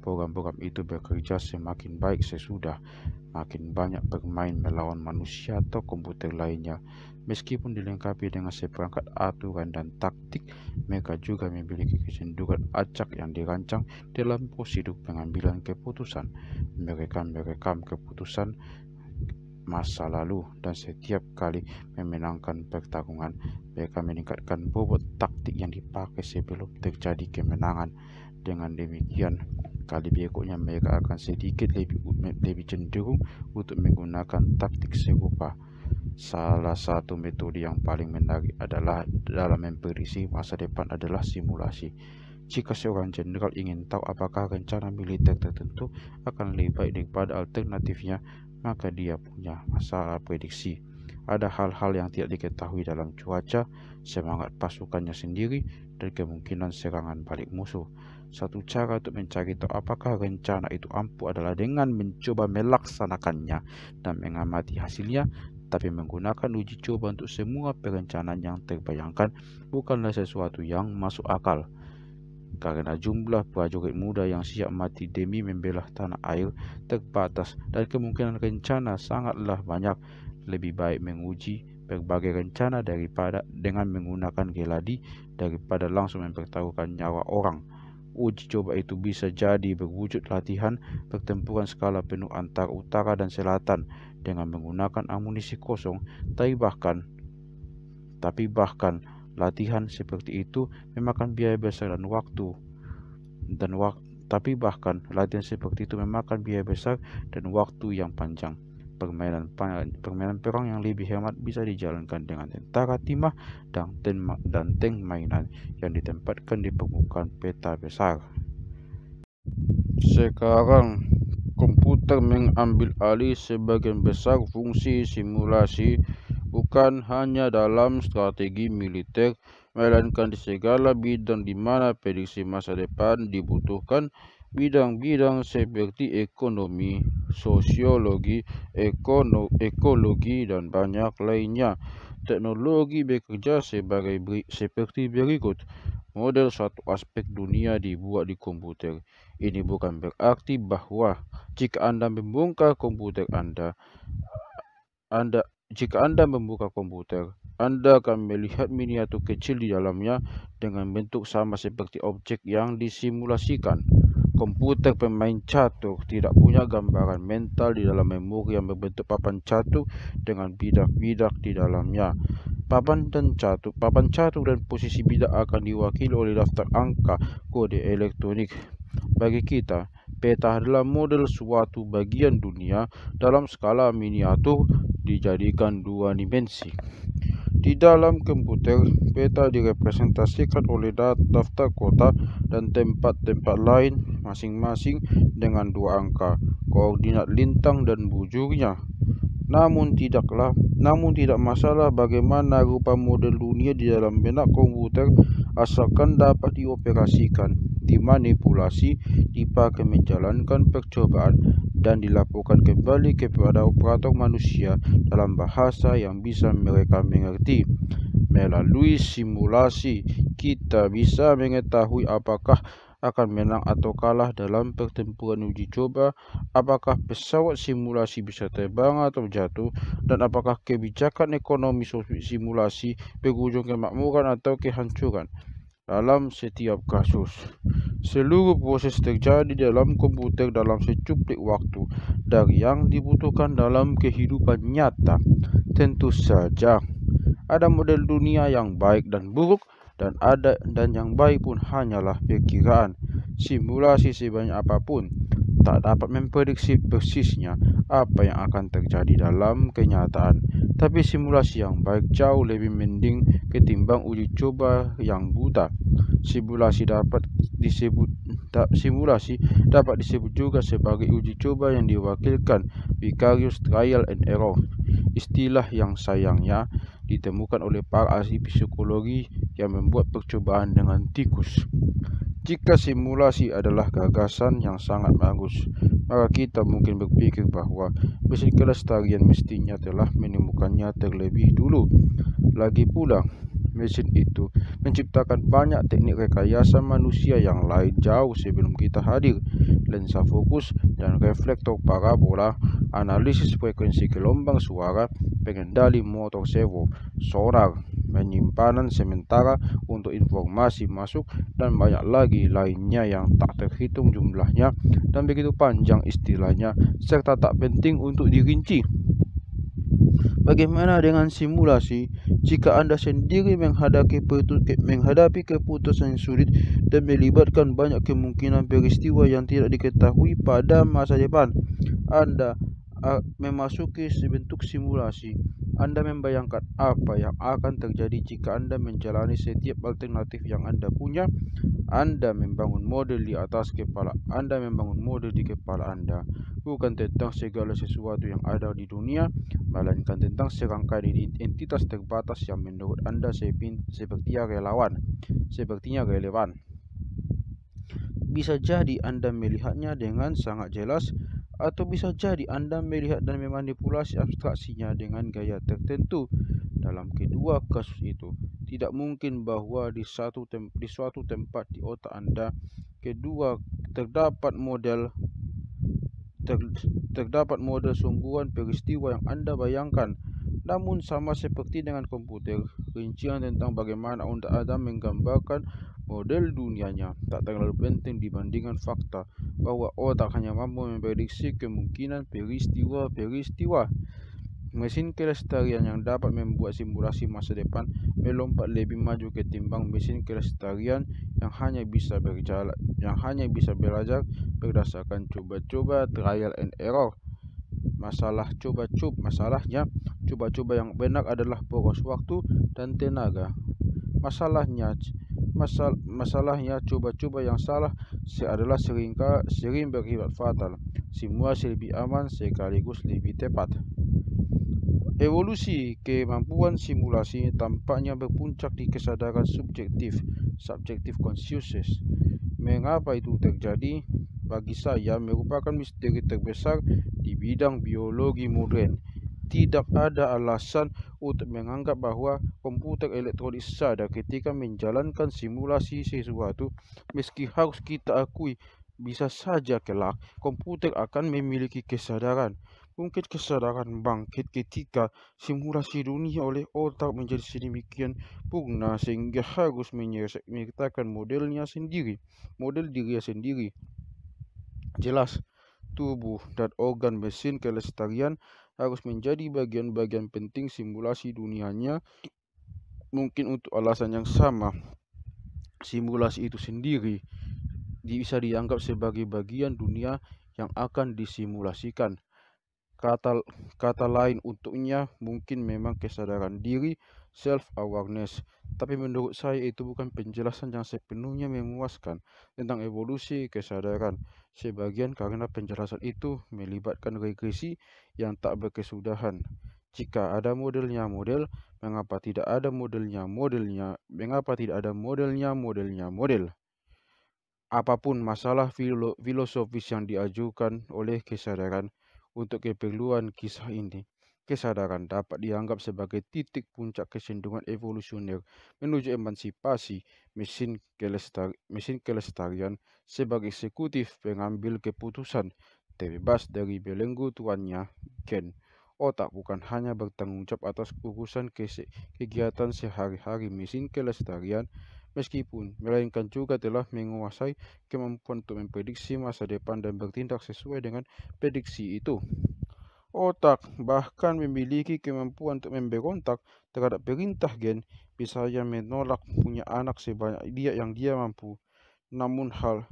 program-program itu bekerja semakin baik sesudah makin banyak bermain melawan manusia atau komputer lainnya. Meskipun dilengkapi dengan seperangkat aturan dan taktik, mereka juga memiliki kecenderungan acak yang dirancang dalam prosedur pengambilan keputusan. Mereka merekam keputusan masa lalu dan setiap kali memenangkan pertarungan mereka meningkatkan bobot taktik yang dipakai sebelum terjadi kemenangan dengan demikian kali berikutnya mereka akan sedikit lebih, lebih cenderung untuk menggunakan taktik serupa. Salah satu metode yang paling menarik adalah dalam memprediksi masa depan adalah simulasi. Jika seorang jenderal ingin tahu apakah rencana militer tertentu akan lebih baik daripada alternatifnya, maka dia punya masalah prediksi ada hal-hal yang tidak diketahui dalam cuaca, semangat pasukannya sendiri, dan kemungkinan serangan balik musuh. Satu cara untuk mencari tahu apakah rencana itu ampuh adalah dengan mencoba melaksanakannya dan mengamati hasilnya, tapi menggunakan uji coba untuk semua perencanaan yang terbayangkan bukanlah sesuatu yang masuk akal. Karena jumlah prajurit muda yang siap mati demi membela tanah air terbatas dan kemungkinan rencana sangatlah banyak, lebih baik menguji berbagai rencana daripada dengan menggunakan geladi daripada langsung mempertaruhkan nyawa orang Uji coba itu bisa jadi berwujud latihan pertempuran skala penuh antara utara dan selatan dengan menggunakan amunisi kosong, tapi bahkan tapi bahkan latihan seperti itu memakan biaya besar dan waktu dan waktu, tapi bahkan latihan seperti itu memakan biaya besar dan waktu yang panjang. Permainan permainan perang yang lebih hemat bisa dijalankan dengan tentara timah dan tank, dan tank mainan yang ditempatkan di permukaan peta besar. Sekarang komputer mengambil alih sebagian besar fungsi simulasi bukan hanya dalam strategi militer melainkan di segala bidang di mana prediksi masa depan dibutuhkan bidang-bidang seperti ekonomi, sosiologi, ekono, ekologi, dan banyak lainnya. Teknologi bekerja sebagai seperti berikut. Model suatu aspek dunia dibuat di komputer. Ini bukan berarti bahwa jika Anda membuka komputer Anda, Anda jika Anda membuka komputer, Anda akan melihat miniatur kecil di dalamnya dengan bentuk sama seperti objek yang disimulasikan. komputer pemain catur tidak punya gambaran mental di dalam memori yang berbentuk papan catur dengan bidak-bidak di dalamnya. Papan dan catur, papan catur dan posisi bidak akan diwakili oleh daftar angka kode elektronik. Bagi kita, peta adalah model suatu bagian dunia dalam skala miniatur dijadikan dua dimensi. Di dalam komputer, peta direpresentasikan oleh daftar kota dan tempat-tempat lain masing-masing dengan dua angka, koordinat lintang dan bujurnya. Namun tidaklah, namun tidak masalah bagaimana rupa model dunia di dalam benak komputer asalkan dapat dioperasikan dimanipulasi, dipakai menjalankan percobaan dan dilaporkan kembali kepada operator manusia dalam bahasa yang bisa mereka mengerti. Melalui simulasi, kita bisa mengetahui apakah akan menang atau kalah dalam pertempuran uji coba, apakah pesawat simulasi bisa terbang atau jatuh, dan apakah kebijakan ekonomi simulasi berujung kemakmuran atau kehancuran. dalam setiap kasus. Seluruh proses terjadi dalam komputer dalam secuplik waktu dari yang dibutuhkan dalam kehidupan nyata. Tentu saja, ada model dunia yang baik dan buruk dan ada dan yang baik pun hanyalah perkiraan. Simulasi sebanyak apapun tak dapat memprediksi persisnya apa yang akan terjadi dalam kenyataan. Tapi simulasi yang baik jauh lebih mending ketimbang uji coba yang buta. Simulasi dapat disebut tak simulasi dapat disebut juga sebagai uji coba yang diwakilkan vicarious trial and error. Istilah yang sayangnya ditemukan oleh para ahli psikologi yang membuat percobaan dengan tikus. Jika simulasi adalah gagasan yang sangat bagus, maka kita mungkin berpikir bahwa basic kelestarian mestinya telah menemukannya terlebih dulu. Lagi pula, mesin itu menciptakan banyak teknik rekayasa manusia yang lain jauh sebelum kita hadir. Lensa fokus dan reflektor parabola, analisis frekuensi gelombang suara, pengendali motor servo, sorak, penyimpanan sementara untuk informasi masuk dan banyak lagi lainnya yang tak terhitung jumlahnya dan begitu panjang istilahnya serta tak penting untuk dirinci. Bagaimana dengan simulasi? Jika Anda sendiri menghadapi, menghadapi keputusan yang sulit dan melibatkan banyak kemungkinan peristiwa yang tidak diketahui pada masa depan, Anda memasuki sebentuk simulasi. Anda membayangkan apa yang akan terjadi jika Anda menjalani setiap alternatif yang Anda punya. Anda membangun model di atas kepala Anda, membangun model di kepala Anda, bukan tentang segala sesuatu yang ada di dunia, melainkan tentang serangkaian entitas terbatas yang menurut Anda sepertinya relawan, sepertinya relevan. Bisa jadi Anda melihatnya dengan sangat jelas atau bisa jadi Anda melihat dan memanipulasi abstraksinya dengan gaya tertentu. Dalam kedua kasus itu, tidak mungkin bahwa di satu tem di suatu tempat di otak Anda kedua terdapat model ter terdapat model sungguhan peristiwa yang Anda bayangkan. Namun sama seperti dengan komputer, rincian tentang bagaimana Anda menggambarkan model dunianya tak terlalu penting dibandingkan fakta bahwa otak hanya mampu memprediksi kemungkinan peristiwa-peristiwa. Mesin kelestarian yang dapat membuat simulasi masa depan melompat lebih maju ketimbang mesin kelestarian yang hanya bisa berjalan, yang hanya bisa belajar berdasarkan coba-coba trial and error. Masalah coba-coba, masalahnya coba-coba yang benar adalah boros waktu dan tenaga. Masalahnya masalahnya coba-coba yang salah si adalah seringka sering berakibat fatal semua si lebih aman sekaligus lebih tepat Evolusi kemampuan simulasi tampaknya berpuncak di kesadaran subjektif, subjektif consciousness. Mengapa itu terjadi? Bagi saya merupakan misteri terbesar di bidang biologi modern tidak ada alasan untuk menganggap bahawa komputer elektronik sadar ketika menjalankan simulasi sesuatu meski harus kita akui bisa saja kelak komputer akan memiliki kesadaran. Mungkin kesadaran bangkit ketika simulasi dunia oleh otak menjadi sedemikian purna sehingga harus menyertakan modelnya sendiri, model dirinya sendiri. Jelas, tubuh dan organ mesin kelestarian harus menjadi bagian-bagian penting simulasi dunianya mungkin untuk alasan yang sama. Simulasi itu sendiri bisa dianggap sebagai bagian dunia yang akan disimulasikan. Kata, kata lain untuknya mungkin memang kesadaran diri, self-awareness. Tapi menurut saya itu bukan penjelasan yang sepenuhnya memuaskan tentang evolusi kesadaran. Sebagian karena penjelasan itu melibatkan regresi yang tak berkesudahan. Jika ada modelnya model, mengapa tidak ada modelnya modelnya? Mengapa tidak ada modelnya modelnya model? Apapun masalah filosofis yang diajukan oleh kesadaran untuk keperluan kisah ini, kesadaran dapat dianggap sebagai titik puncak kecenderungan evolusioner menuju emansipasi mesin, mesin kelestarian sebagai eksekutif pengambil keputusan terbebas dari belenggu tuannya, gen. Otak bukan hanya bertanggung jawab atas urusan kegiatan sehari-hari mesin kelestarian, meskipun melainkan juga telah menguasai kemampuan untuk memprediksi masa depan dan bertindak sesuai dengan prediksi itu. otak, bahkan memiliki kemampuan untuk memberontak terhadap perintah gen, bisa saja menolak punya anak sebanyak dia yang dia mampu. Namun hal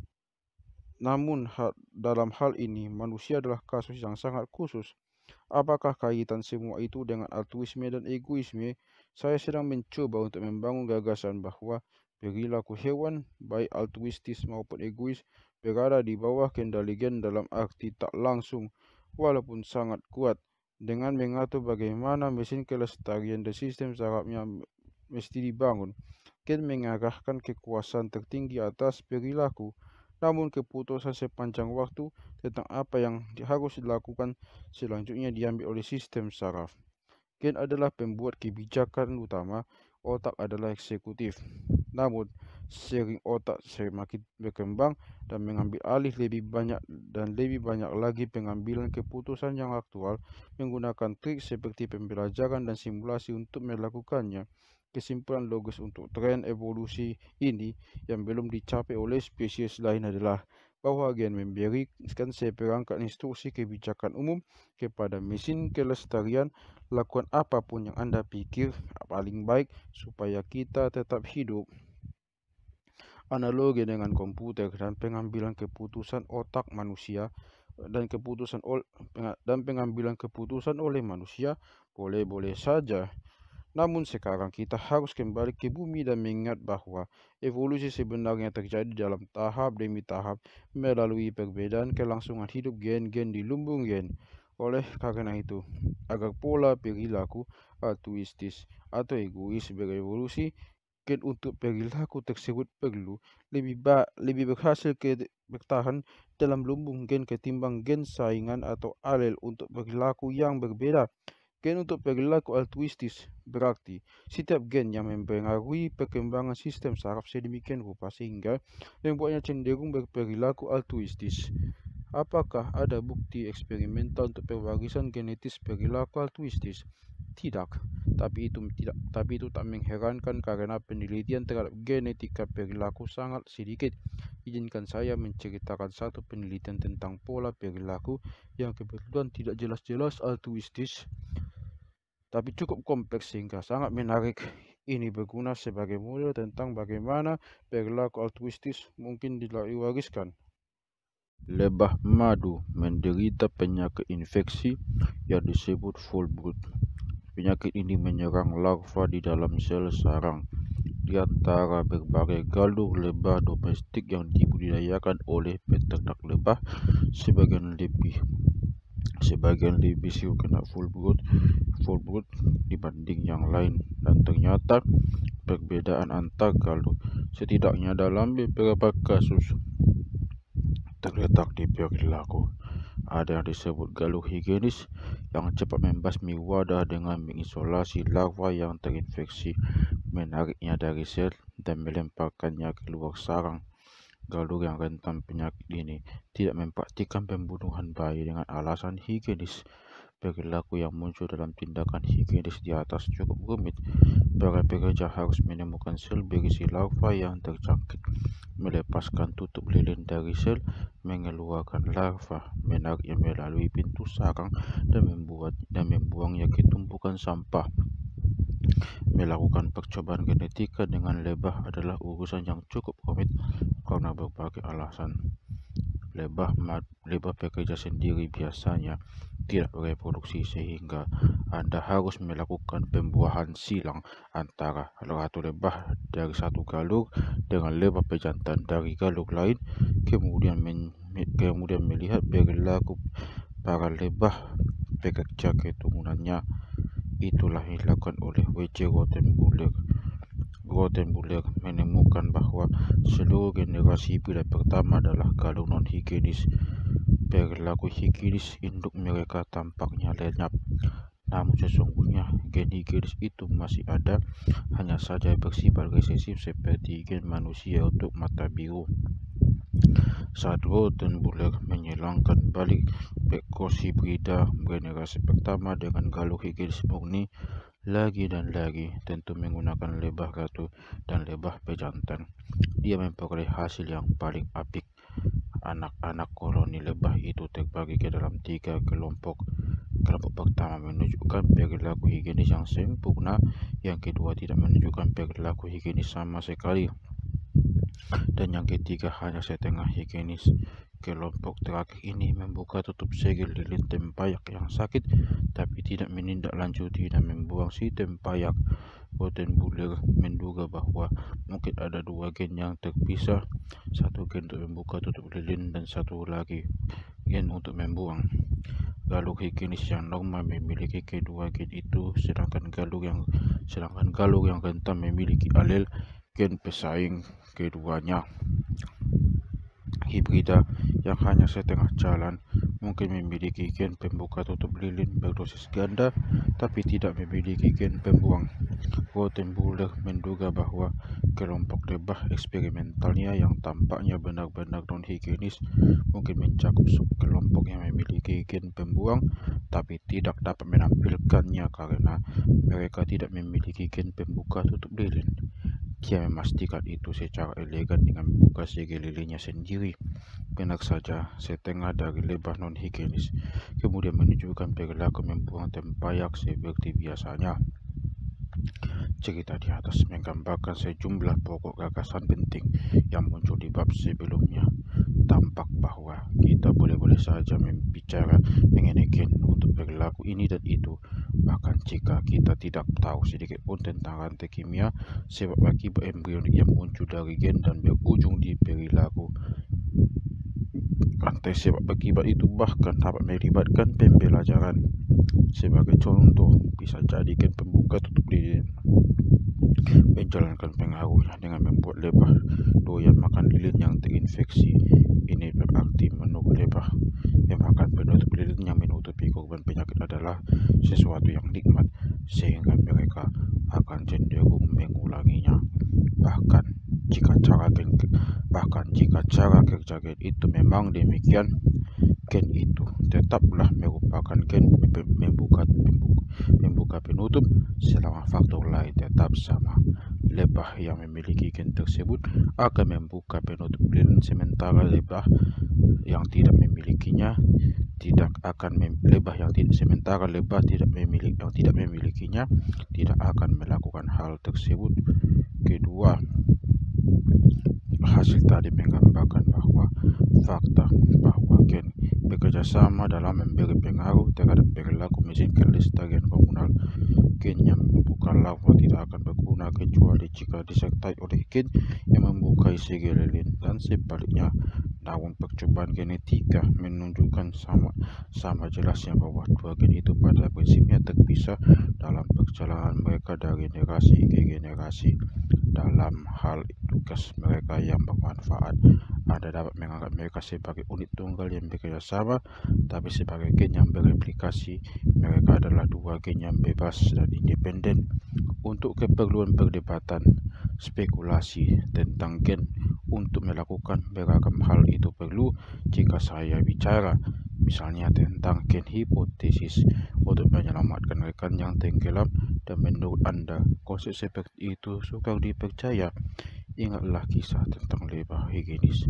namun hal, dalam hal ini, manusia adalah kasus yang sangat khusus. Apakah kaitan semua itu dengan altruisme dan egoisme? Saya sedang mencoba untuk membangun gagasan bahwa perilaku hewan, baik altruistis maupun egois, berada di bawah kendali gen dalam arti tak langsung. walaupun sangat kuat, dengan mengatur bagaimana mesin kelestarian dan sistem sarafnya mesti dibangun. Ken mengarahkan kekuasaan tertinggi atas perilaku, namun keputusan sepanjang waktu tentang apa yang harus dilakukan selanjutnya diambil oleh sistem saraf. Ken adalah pembuat kebijakan utama otak adalah eksekutif. Namun, sering otak semakin berkembang dan mengambil alih lebih banyak dan lebih banyak lagi pengambilan keputusan yang aktual menggunakan trik seperti pembelajaran dan simulasi untuk melakukannya. Kesimpulan logis untuk tren evolusi ini yang belum dicapai oleh spesies lain adalah Bahwa Bahagian memberikan seperangkat instruksi kebijakan umum kepada mesin kelestarian, lakukan apapun yang Anda pikir paling baik supaya kita tetap hidup. Analogi dengan komputer dan pengambilan keputusan otak manusia dan keputusan dan pengambilan keputusan oleh manusia boleh-boleh saja namun sekarang kita harus kembali ke bumi dan mengingat bahwa evolusi sebenarnya terjadi dalam tahap demi tahap melalui perbedaan kelangsungan hidup gen-gen di lumbung gen. Oleh karena itu, agar pola perilaku altruistis atau egois berevolusi, gen untuk perilaku tersebut perlu lebih ba lebih berhasil ke bertahan dalam lumbung gen ketimbang gen saingan atau alel untuk perilaku yang berbeda Gen untuk perilaku altruistis berarti setiap gen yang mempengaruhi perkembangan sistem saraf sedemikian rupa sehingga membuatnya cenderung berperilaku altruistis. Apakah ada bukti eksperimental untuk pewarisan genetis perilaku altruistis? Tidak, tapi itu tidak tapi itu tak mengherankan karena penelitian terhadap genetika perilaku sangat sedikit. Izinkan saya menceritakan satu penelitian tentang pola perilaku yang kebetulan tidak jelas-jelas altruistis tapi cukup kompleks sehingga sangat menarik. Ini berguna sebagai model tentang bagaimana perilaku altruistis mungkin diwariskan lebah madu menderita penyakit infeksi yang disebut Fulbright. Penyakit ini menyerang larva di dalam sel sarang. Di antara berbagai galur lebah domestik yang dibudidayakan oleh peternak lebah, sebagian lebih sebagian lebih siu kena full Fulbright dibanding yang lain dan ternyata perbedaan antar galur setidaknya dalam beberapa kasus terletak di pikiran Ada yang disebut galuh higienis yang cepat membasmi wadah dengan mengisolasi larva yang terinfeksi, menariknya dari sel dan melemparkannya keluar sarang. Galuh yang rentan penyakit ini tidak memperhatikan pembunuhan bayi dengan alasan higienis perilaku yang muncul dalam tindakan higienis di atas cukup rumit. Para pekerja harus menemukan sel berisi larva yang terjangkit, melepaskan tutup lilin dari sel, mengeluarkan larva, menariknya melalui pintu sarang dan membuat dan membuangnya ke tumpukan sampah. Melakukan percobaan genetika dengan lebah adalah urusan yang cukup rumit karena berbagai alasan lebah lebah pekerja sendiri biasanya tidak bereproduksi sehingga Anda harus melakukan pembuahan silang antara lebah dari satu galur dengan lebah pejantan dari galur lain kemudian men, kemudian melihat perilaku para lebah pekerja keturunannya itulah yang dilakukan oleh W.C. Rottenbuehler Gordon Buller menemukan bahwa seluruh generasi pilihan pertama adalah kalung non-higienis. Perilaku higienis induk mereka tampaknya lenyap. Namun sesungguhnya gen higienis itu masih ada, hanya saja bersifat resesif seperti gen manusia untuk mata biru. Saat Gordon Buller menyelangkan balik Bekosi Brida generasi pertama dengan galuh higienis murni, lagi dan lagi, tentu menggunakan lebah ratu dan lebah pejantan. Dia memperoleh hasil yang paling apik. Anak-anak koloni lebah itu terbagi ke dalam tiga kelompok. Kelompok pertama menunjukkan perilaku higienis yang sempurna, yang kedua tidak menunjukkan perilaku higienis sama sekali, dan yang ketiga hanya setengah higienis. Kelompok terakhir ini membuka tutup segel lilin tempayak yang sakit, tapi tidak menindaklanjuti dan membuang si tempayak. Rottenbuehler menduga bahwa mungkin ada dua gen yang terpisah, satu gen untuk membuka tutup lilin dan satu lagi gen untuk membuang. Galuk higienis yang normal memiliki kedua gen itu, sedangkan galuk yang sedangkan galuk yang rentan memiliki alel gen pesaing keduanya hibrida yang hanya setengah jalan mungkin memiliki gen pembuka tutup lilin berdosis ganda tapi tidak memiliki gen pembuang. Rottenbuehler menduga bahwa kelompok lebah eksperimentalnya yang tampaknya benar-benar non-higienis mungkin mencakup subkelompok yang memiliki gen pembuang tapi tidak dapat menampilkannya karena mereka tidak memiliki gen pembuka tutup lilin dia ya, memastikan itu secara elegan dengan membuka segel lilinnya sendiri. Benar saja, setengah dari lebah non Higienis, kemudian menunjukkan perilaku membuang tempayak seperti biasanya. Cerita di atas menggambarkan sejumlah pokok gagasan penting yang muncul di bab sebelumnya tampak bahwa kita boleh-boleh saja membicara gen untuk perilaku ini dan itu bahkan jika kita tidak tahu sedikit pun tentang rantai kimia sebab akibat embrio yang muncul dari gen dan berujung di perilaku rantai sebab akibat itu bahkan dapat melibatkan pembelajaran sebagai contoh bisa jadikan pembuka tutup lilin menjalankan pengaruhnya dengan membuat lebah doyan makan lilin yang terinfeksi. Ini berarti menunggu lebah, memakan penutup lilin yang menutupi korban penyakit adalah sesuatu yang nikmat, sehingga mereka akan cenderung mengulanginya. Bahkan jika cara bahkan jika cara kerja itu memang demikian, gen itu tetaplah merupakan gen membuka membuka penutup selama faktor lain tetap sama. Lebah yang memiliki gen tersebut akan membuka penutup lilin sementara lebah yang tidak memilikinya tidak akan lebah yang tidak sementara lebah tidak memilik yang tidak memilikinya tidak akan melakukan hal tersebut. Kedua, hasil tadi menggambarkan bahwa fakta bahwa gen bekerjasama dalam memberi pengaruh terhadap perilaku mesin kelestarian komunal. Gen yang membuka larva tidak akan berguna kecuali jika disertai oleh gen yang membuka isi lilin dan sebaliknya. Namun percobaan genetika menunjukkan sama sama jelasnya bahwa dua gen itu pada prinsipnya terpisah dalam perjalanan mereka dari generasi ke generasi. Dalam hal tugas mereka yang bermanfaat, Anda dapat menganggap mereka sebagai unit tunggal yang bekerja sama tapi sebagai gen yang bereplikasi mereka adalah dua gen yang bebas dan independen untuk keperluan perdebatan spekulasi tentang gen untuk melakukan beragam hal itu perlu jika saya bicara misalnya tentang gen hipotesis untuk menyelamatkan rekan yang tenggelam dan menurut Anda konsep seperti itu sukar dipercaya Ingatlah kisah tentang lebah higienis.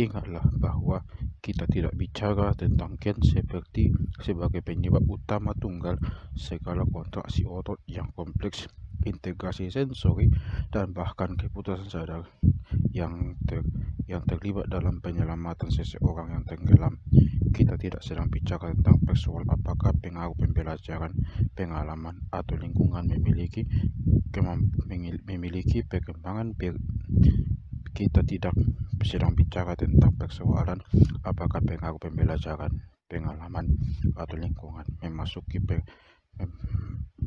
Ingatlah bahwa kita tidak bicara tentang gen seperti sebagai penyebab utama tunggal segala kontraksi otot yang kompleks integrasi sensori dan bahkan keputusan sadar yang ter, yang terlibat dalam penyelamatan seseorang yang tenggelam. Kita tidak sedang bicara tentang persoal apakah pengaruh pembelajaran, pengalaman atau lingkungan memiliki memiliki perkembangan kita tidak sedang bicara tentang persoalan apakah pengaruh pembelajaran, pengalaman atau lingkungan memasuki per,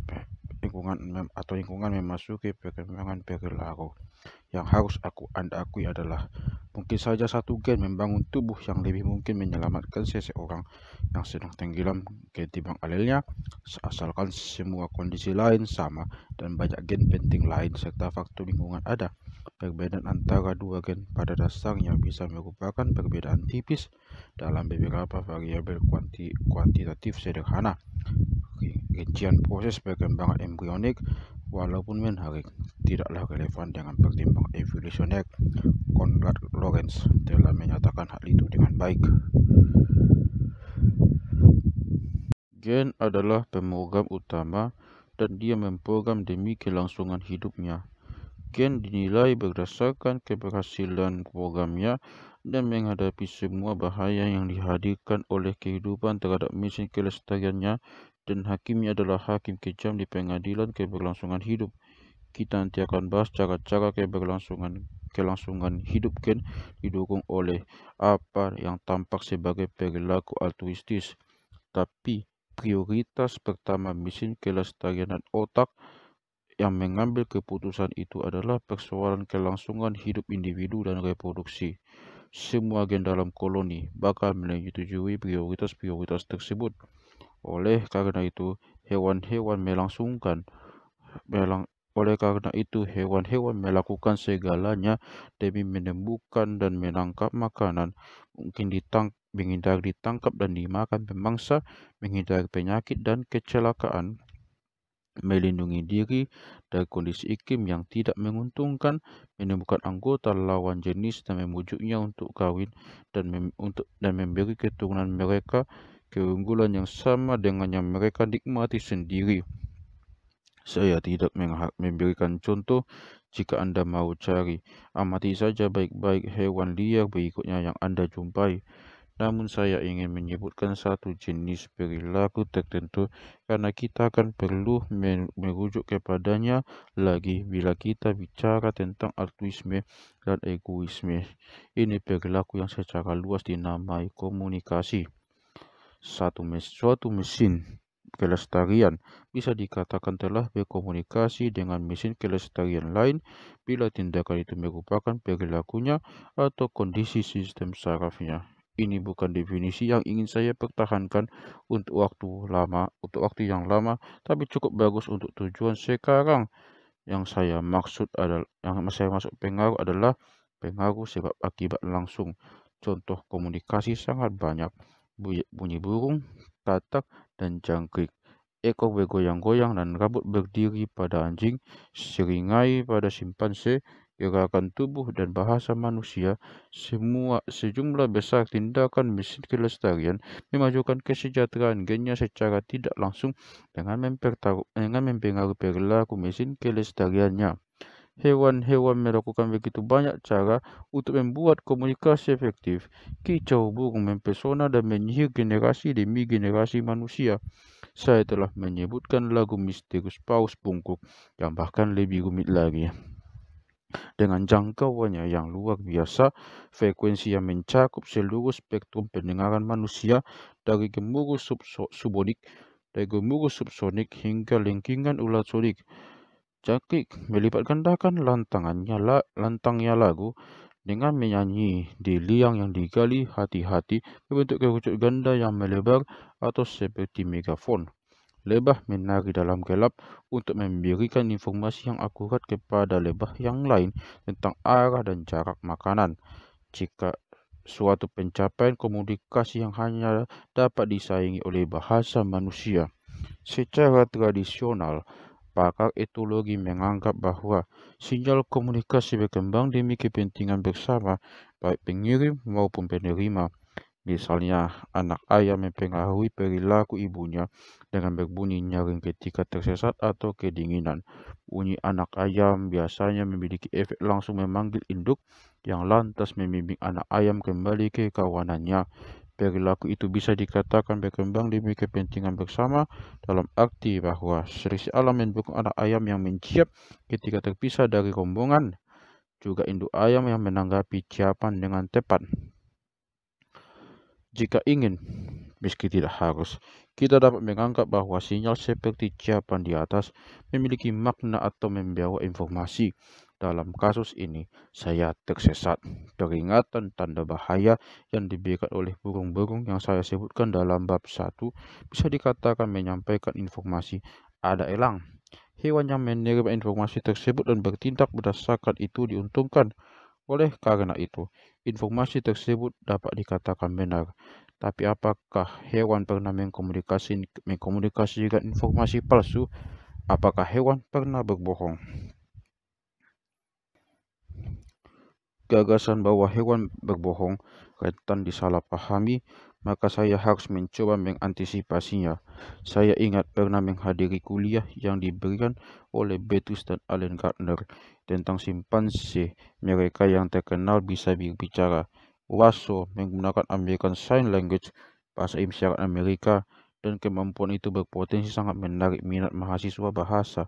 per, lingkungan atau lingkungan memasuki perkembangan perilaku. Yang harus aku Anda akui adalah mungkin saja satu gen membangun tubuh yang lebih mungkin menyelamatkan seseorang yang sedang tenggelam ketimbang alelnya asalkan semua kondisi lain sama dan banyak gen penting lain serta faktor lingkungan ada. Perbedaan antara dua gen pada dasarnya bisa merupakan perbedaan tipis dalam beberapa variabel kuanti kuantitatif sederhana. Rincian proses perkembangan embrionik walaupun menarik tidaklah relevan dengan pertimbangan evolusioner. Conrad Lorenz telah menyatakan hal itu dengan baik. Gen adalah pemrogram utama dan dia memprogram demi kelangsungan hidupnya. Ken dinilai berdasarkan keberhasilan programnya dan menghadapi semua bahaya yang dihadirkan oleh kehidupan terhadap mesin kelestariannya dan hakimnya adalah hakim kejam di pengadilan keberlangsungan hidup. Kita nanti akan bahas cara-cara keberlangsungan kelangsungan hidup Ken didukung oleh apa yang tampak sebagai perilaku altruistis. Tapi prioritas pertama mesin kelestarian dan otak yang mengambil keputusan itu adalah persoalan kelangsungan hidup individu dan reproduksi. Semua agen dalam koloni bakal menyetujui prioritas-prioritas tersebut. Oleh karena itu, hewan-hewan melangsungkan melang oleh karena itu, hewan-hewan melakukan segalanya demi menemukan dan menangkap makanan, mungkin ditang menghindari ditangkap dan dimakan pemangsa, menghindari penyakit dan kecelakaan melindungi diri dari kondisi iklim yang tidak menguntungkan, menemukan anggota lawan jenis dan memujuknya untuk kawin dan mem untuk dan memberi keturunan mereka keunggulan yang sama dengan yang mereka nikmati sendiri. Saya tidak memberikan contoh jika Anda mau cari. Amati saja baik-baik hewan liar berikutnya yang Anda jumpai. Namun saya ingin menyebutkan satu jenis perilaku tertentu karena kita akan perlu merujuk kepadanya lagi bila kita bicara tentang altruisme dan egoisme. Ini perilaku yang secara luas dinamai komunikasi. Satu mes suatu mesin kelestarian bisa dikatakan telah berkomunikasi dengan mesin kelestarian lain bila tindakan itu merupakan perilakunya atau kondisi sistem sarafnya. Ini bukan definisi yang ingin saya pertahankan untuk waktu lama, untuk waktu yang lama, tapi cukup bagus untuk tujuan sekarang. Yang saya maksud adalah yang saya maksud pengaruh adalah pengaruh sebab akibat langsung. Contoh komunikasi sangat banyak. Bunyi burung, katak, dan jangkrik ekor bergoyang-goyang dan rambut berdiri pada anjing, seringai pada simpanse, gerakan tubuh dan bahasa manusia, semua sejumlah besar tindakan mesin kelestarian memajukan kesejahteraan gennya secara tidak langsung dengan, dengan mempengaruhi perilaku mesin kelestariannya. Hewan-hewan melakukan begitu banyak cara untuk membuat komunikasi efektif. Kicau burung mempesona dan menyihir generasi demi generasi manusia saya telah menyebutkan lagu misterius paus bungkuk yang bahkan lebih rumit lagi dengan jangkauannya yang luar biasa, frekuensi yang mencakup seluruh spektrum pendengaran manusia dari gemuruh subsonik, dari gemuruh subsonik hingga lengkingan ultrasonik. Cakik melipat gandakan lantangannya la, lantangnya lagu dengan menyanyi di liang yang digali hati-hati berbentuk kerucut ganda yang melebar atau seperti megafon lebah menari dalam gelap untuk memberikan informasi yang akurat kepada lebah yang lain tentang arah dan jarak makanan. Jika suatu pencapaian komunikasi yang hanya dapat disaingi oleh bahasa manusia. Secara tradisional, pakar etologi menganggap bahwa sinyal komunikasi berkembang demi kepentingan bersama, baik pengirim maupun penerima. Misalnya, anak ayam mempengaruhi perilaku ibunya dengan berbunyi nyaring ketika tersesat atau kedinginan. Bunyi anak ayam biasanya memiliki efek langsung memanggil induk yang lantas membimbing anak ayam kembali ke kawanannya. Perilaku itu bisa dikatakan berkembang demi kepentingan bersama dalam arti bahwa serisi alam mendukung anak ayam yang menciap ketika terpisah dari rombongan, juga induk ayam yang menanggapi ciapan dengan tepat. Jika ingin, meski tidak harus, kita dapat menganggap bahwa sinyal seperti jawaban di atas memiliki makna atau membawa informasi. Dalam kasus ini, saya tersesat. Peringatan tanda bahaya yang diberikan oleh burung-burung yang saya sebutkan dalam bab 1 bisa dikatakan menyampaikan informasi ada elang. Hewan yang menerima informasi tersebut dan bertindak berdasarkan itu diuntungkan. Oleh karena itu, informasi tersebut dapat dikatakan benar. Tapi apakah hewan pernah mengkomunikasi, mengkomunikasikan informasi palsu? Apakah hewan pernah berbohong? Gagasan bahwa hewan berbohong rentan disalahpahami, maka saya harus mencoba mengantisipasinya. Saya ingat pernah menghadiri kuliah yang diberikan oleh Betus dan Allen Gardner tentang simpanse, mereka yang terkenal bisa berbicara. WASO menggunakan American Sign Language, bahasa isyarat Amerika, dan kemampuan itu berpotensi sangat menarik minat mahasiswa bahasa.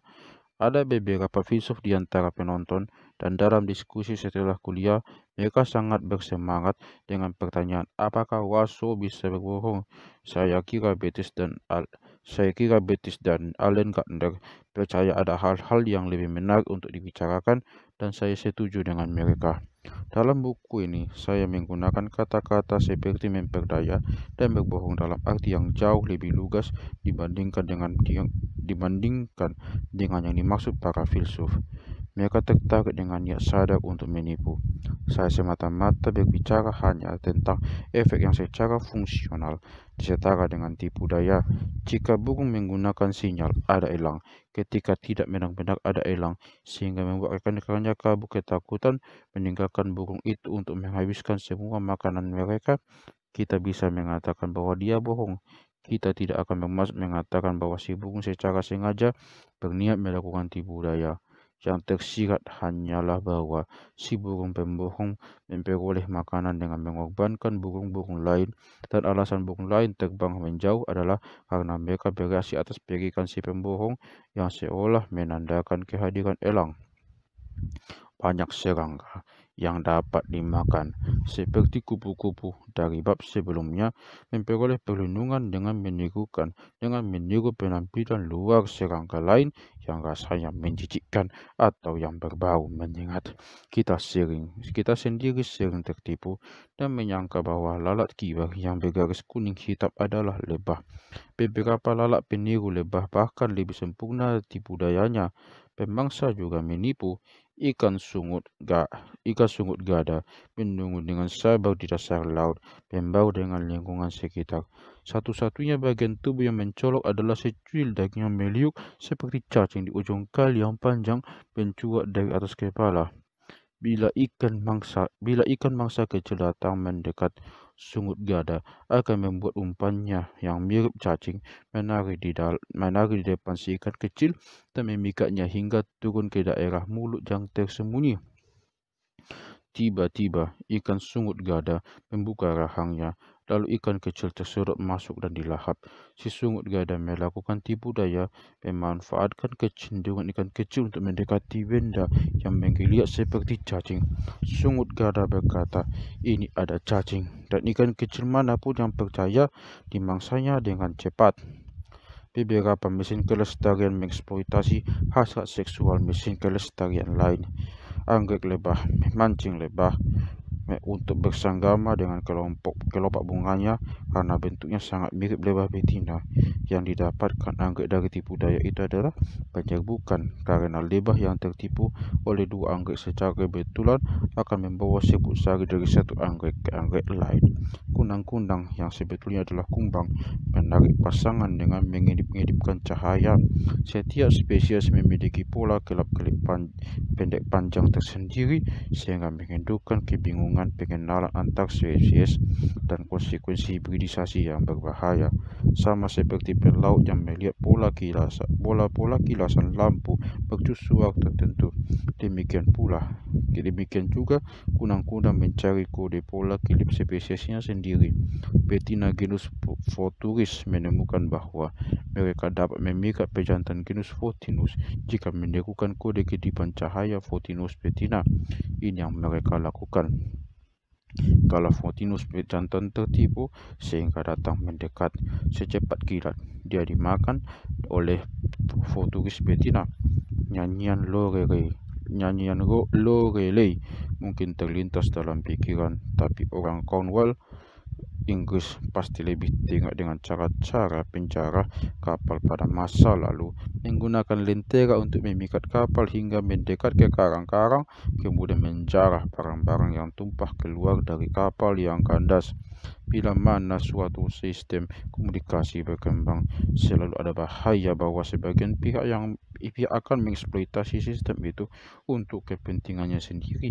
Ada beberapa filsuf di antara penonton, dan dalam diskusi setelah kuliah, mereka sangat bersemangat dengan pertanyaan, apakah Waso bisa berbohong? Saya kira Betis dan Al saya kira Betis dan Allen Gardner percaya ada hal-hal yang lebih menarik untuk dibicarakan, dan saya setuju dengan mereka. Dalam buku ini, saya menggunakan kata-kata seperti memperdaya dan berbohong dalam arti yang jauh lebih lugas dibandingkan dengan yang, dibandingkan dengan yang dimaksud para filsuf. Mereka tertarik dengan niat sadar untuk menipu. Saya semata-mata berbicara hanya tentang efek yang secara fungsional disetara dengan tipu daya. Jika burung menggunakan sinyal, ada elang ketika tidak menang benak ada elang, sehingga membuat rekan-rekannya kabur ketakutan meninggalkan burung itu untuk menghabiskan semua makanan mereka, kita bisa mengatakan bahwa dia bohong. Kita tidak akan memas mengatakan bahwa si burung secara sengaja berniat melakukan tipu daya yang tersirat hanyalah bahwa si burung pembohong memperoleh makanan dengan mengorbankan burung-burung lain dan alasan burung lain terbang menjauh adalah karena mereka bereaksi atas perikan si pembohong yang seolah menandakan kehadiran elang. Banyak serangga yang dapat dimakan, seperti kupu-kupu dari bab sebelumnya memperoleh perlindungan dengan menirukan dengan meniru penampilan luar serangga lain yang rasanya menjijikkan atau yang berbau menyengat. Kita sering, kita sendiri sering tertipu dan menyangka bahawa lalat kibar yang bergaris kuning hitam adalah lebah. Beberapa lalat peniru lebah bahkan lebih sempurna di budayanya. Pemangsa juga menipu ikan sungut ga, ikan sungut gada menunggu dengan sabar di dasar laut, membau dengan lingkungan sekitar. Satu-satunya bagian tubuh yang mencolok adalah secuil daging yang meliuk seperti cacing di ujung kali yang panjang mencuat dari atas kepala. Bila ikan mangsa, bila ikan mangsa kecil datang mendekat sungut gada akan membuat umpannya yang mirip cacing menari di dal menari di depan si ikan kecil dan memikatnya hingga turun ke daerah mulut yang tersembunyi. Tiba-tiba ikan sungut gada membuka rahangnya lalu ikan kecil terserup masuk dan dilahap. Si sungut gada melakukan tipu daya, memanfaatkan kecenderungan ikan kecil untuk mendekati benda yang menggeliat seperti cacing. Sungut gada berkata, ini ada cacing, dan ikan kecil mana pun yang percaya dimangsanya dengan cepat. Beberapa mesin kelestarian mengeksploitasi hasrat seksual mesin kelestarian lain. Anggrek lebah, mancing lebah, untuk bersanggama dengan kelompok kelopak bunganya karena bentuknya sangat mirip lebah betina yang didapatkan anggrek dari tipu daya itu adalah penyerbukan karena lebah yang tertipu oleh dua anggrek secara betulan akan membawa sebut sari dari satu anggrek ke anggrek lain kunang-kunang yang sebetulnya adalah kumbang menarik pasangan dengan mengedip-ngedipkan cahaya setiap spesies memiliki pola kelap-kelip pan pendek panjang tersendiri sehingga menimbulkan kebingungan dengan pengenalan antar spesies dan konsekuensi hibridisasi yang berbahaya, sama seperti pelaut yang melihat pola kilasan, pola-pola kilasan lampu mercusuar tertentu. Demikian pula, demikian juga kunang-kunang mencari kode pola kilip spesiesnya sendiri. Betina genus Forturis menemukan bahwa mereka dapat memikat pejantan genus Fortinus jika menekukan kode kedipan cahaya Fortinus betina. Ini yang mereka lakukan. Kalau Fortinus dan tertipu sehingga datang mendekat secepat kilat. Dia dimakan oleh Fortugis Betina. Nyanyian Lorele. Nyanyian Lorele mungkin terlintas dalam pikiran. Tapi orang Cornwall Inggris pasti lebih tinggal dengan cara-cara penjara kapal pada masa lalu menggunakan lentera untuk memikat kapal hingga mendekat ke karang-karang kemudian menjarah barang-barang yang tumpah keluar dari kapal yang kandas bila mana suatu sistem komunikasi berkembang selalu ada bahaya bahwa sebagian pihak yang IPI ya akan mengeksploitasi sistem itu untuk kepentingannya sendiri.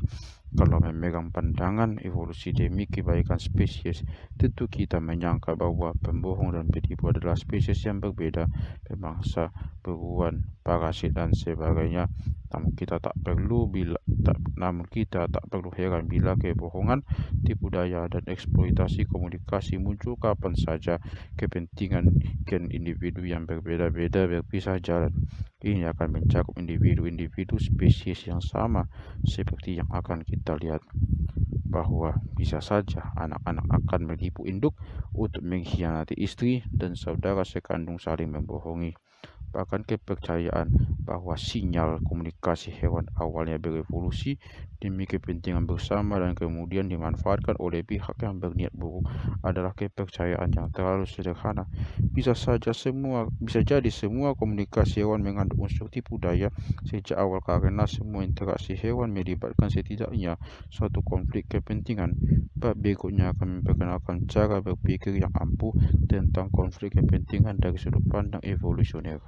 Kalau memegang pandangan evolusi demi kebaikan spesies, tentu kita menyangka bahwa pembohong dan penipu adalah spesies yang berbeda, pemangsa, beruan, parasit dan sebagainya. Namun kita tak perlu bila tak, namun kita tak perlu heran bila kebohongan, tipu daya dan eksploitasi komunikasi muncul kapan saja kepentingan gen individu yang berbeda-beda berpisah jalan ini akan mencakup individu-individu spesies yang sama seperti yang akan kita lihat bahwa bisa saja anak-anak akan menipu induk untuk mengkhianati istri dan saudara sekandung saling membohongi Bahkan kepercayaan bahwa sinyal komunikasi hewan awalnya berevolusi demi kepentingan bersama dan kemudian dimanfaatkan oleh pihak yang berniat buruk adalah kepercayaan yang terlalu sederhana. Bisa saja semua bisa jadi semua komunikasi hewan mengandung unsur tipu daya sejak awal karena semua interaksi hewan melibatkan setidaknya suatu konflik kepentingan. Bab berikutnya akan memperkenalkan cara berpikir yang ampuh tentang konflik kepentingan dari sudut pandang evolusioner.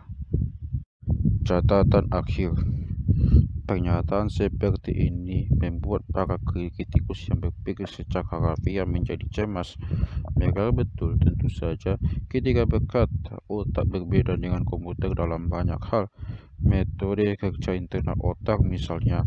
Catatan akhir Pernyataan seperti ini membuat para kritikus yang berpikir secara harfiah menjadi cemas. Mereka betul tentu saja ketika berkata otak oh, berbeda dengan komputer dalam banyak hal. Metode kerja internal otak misalnya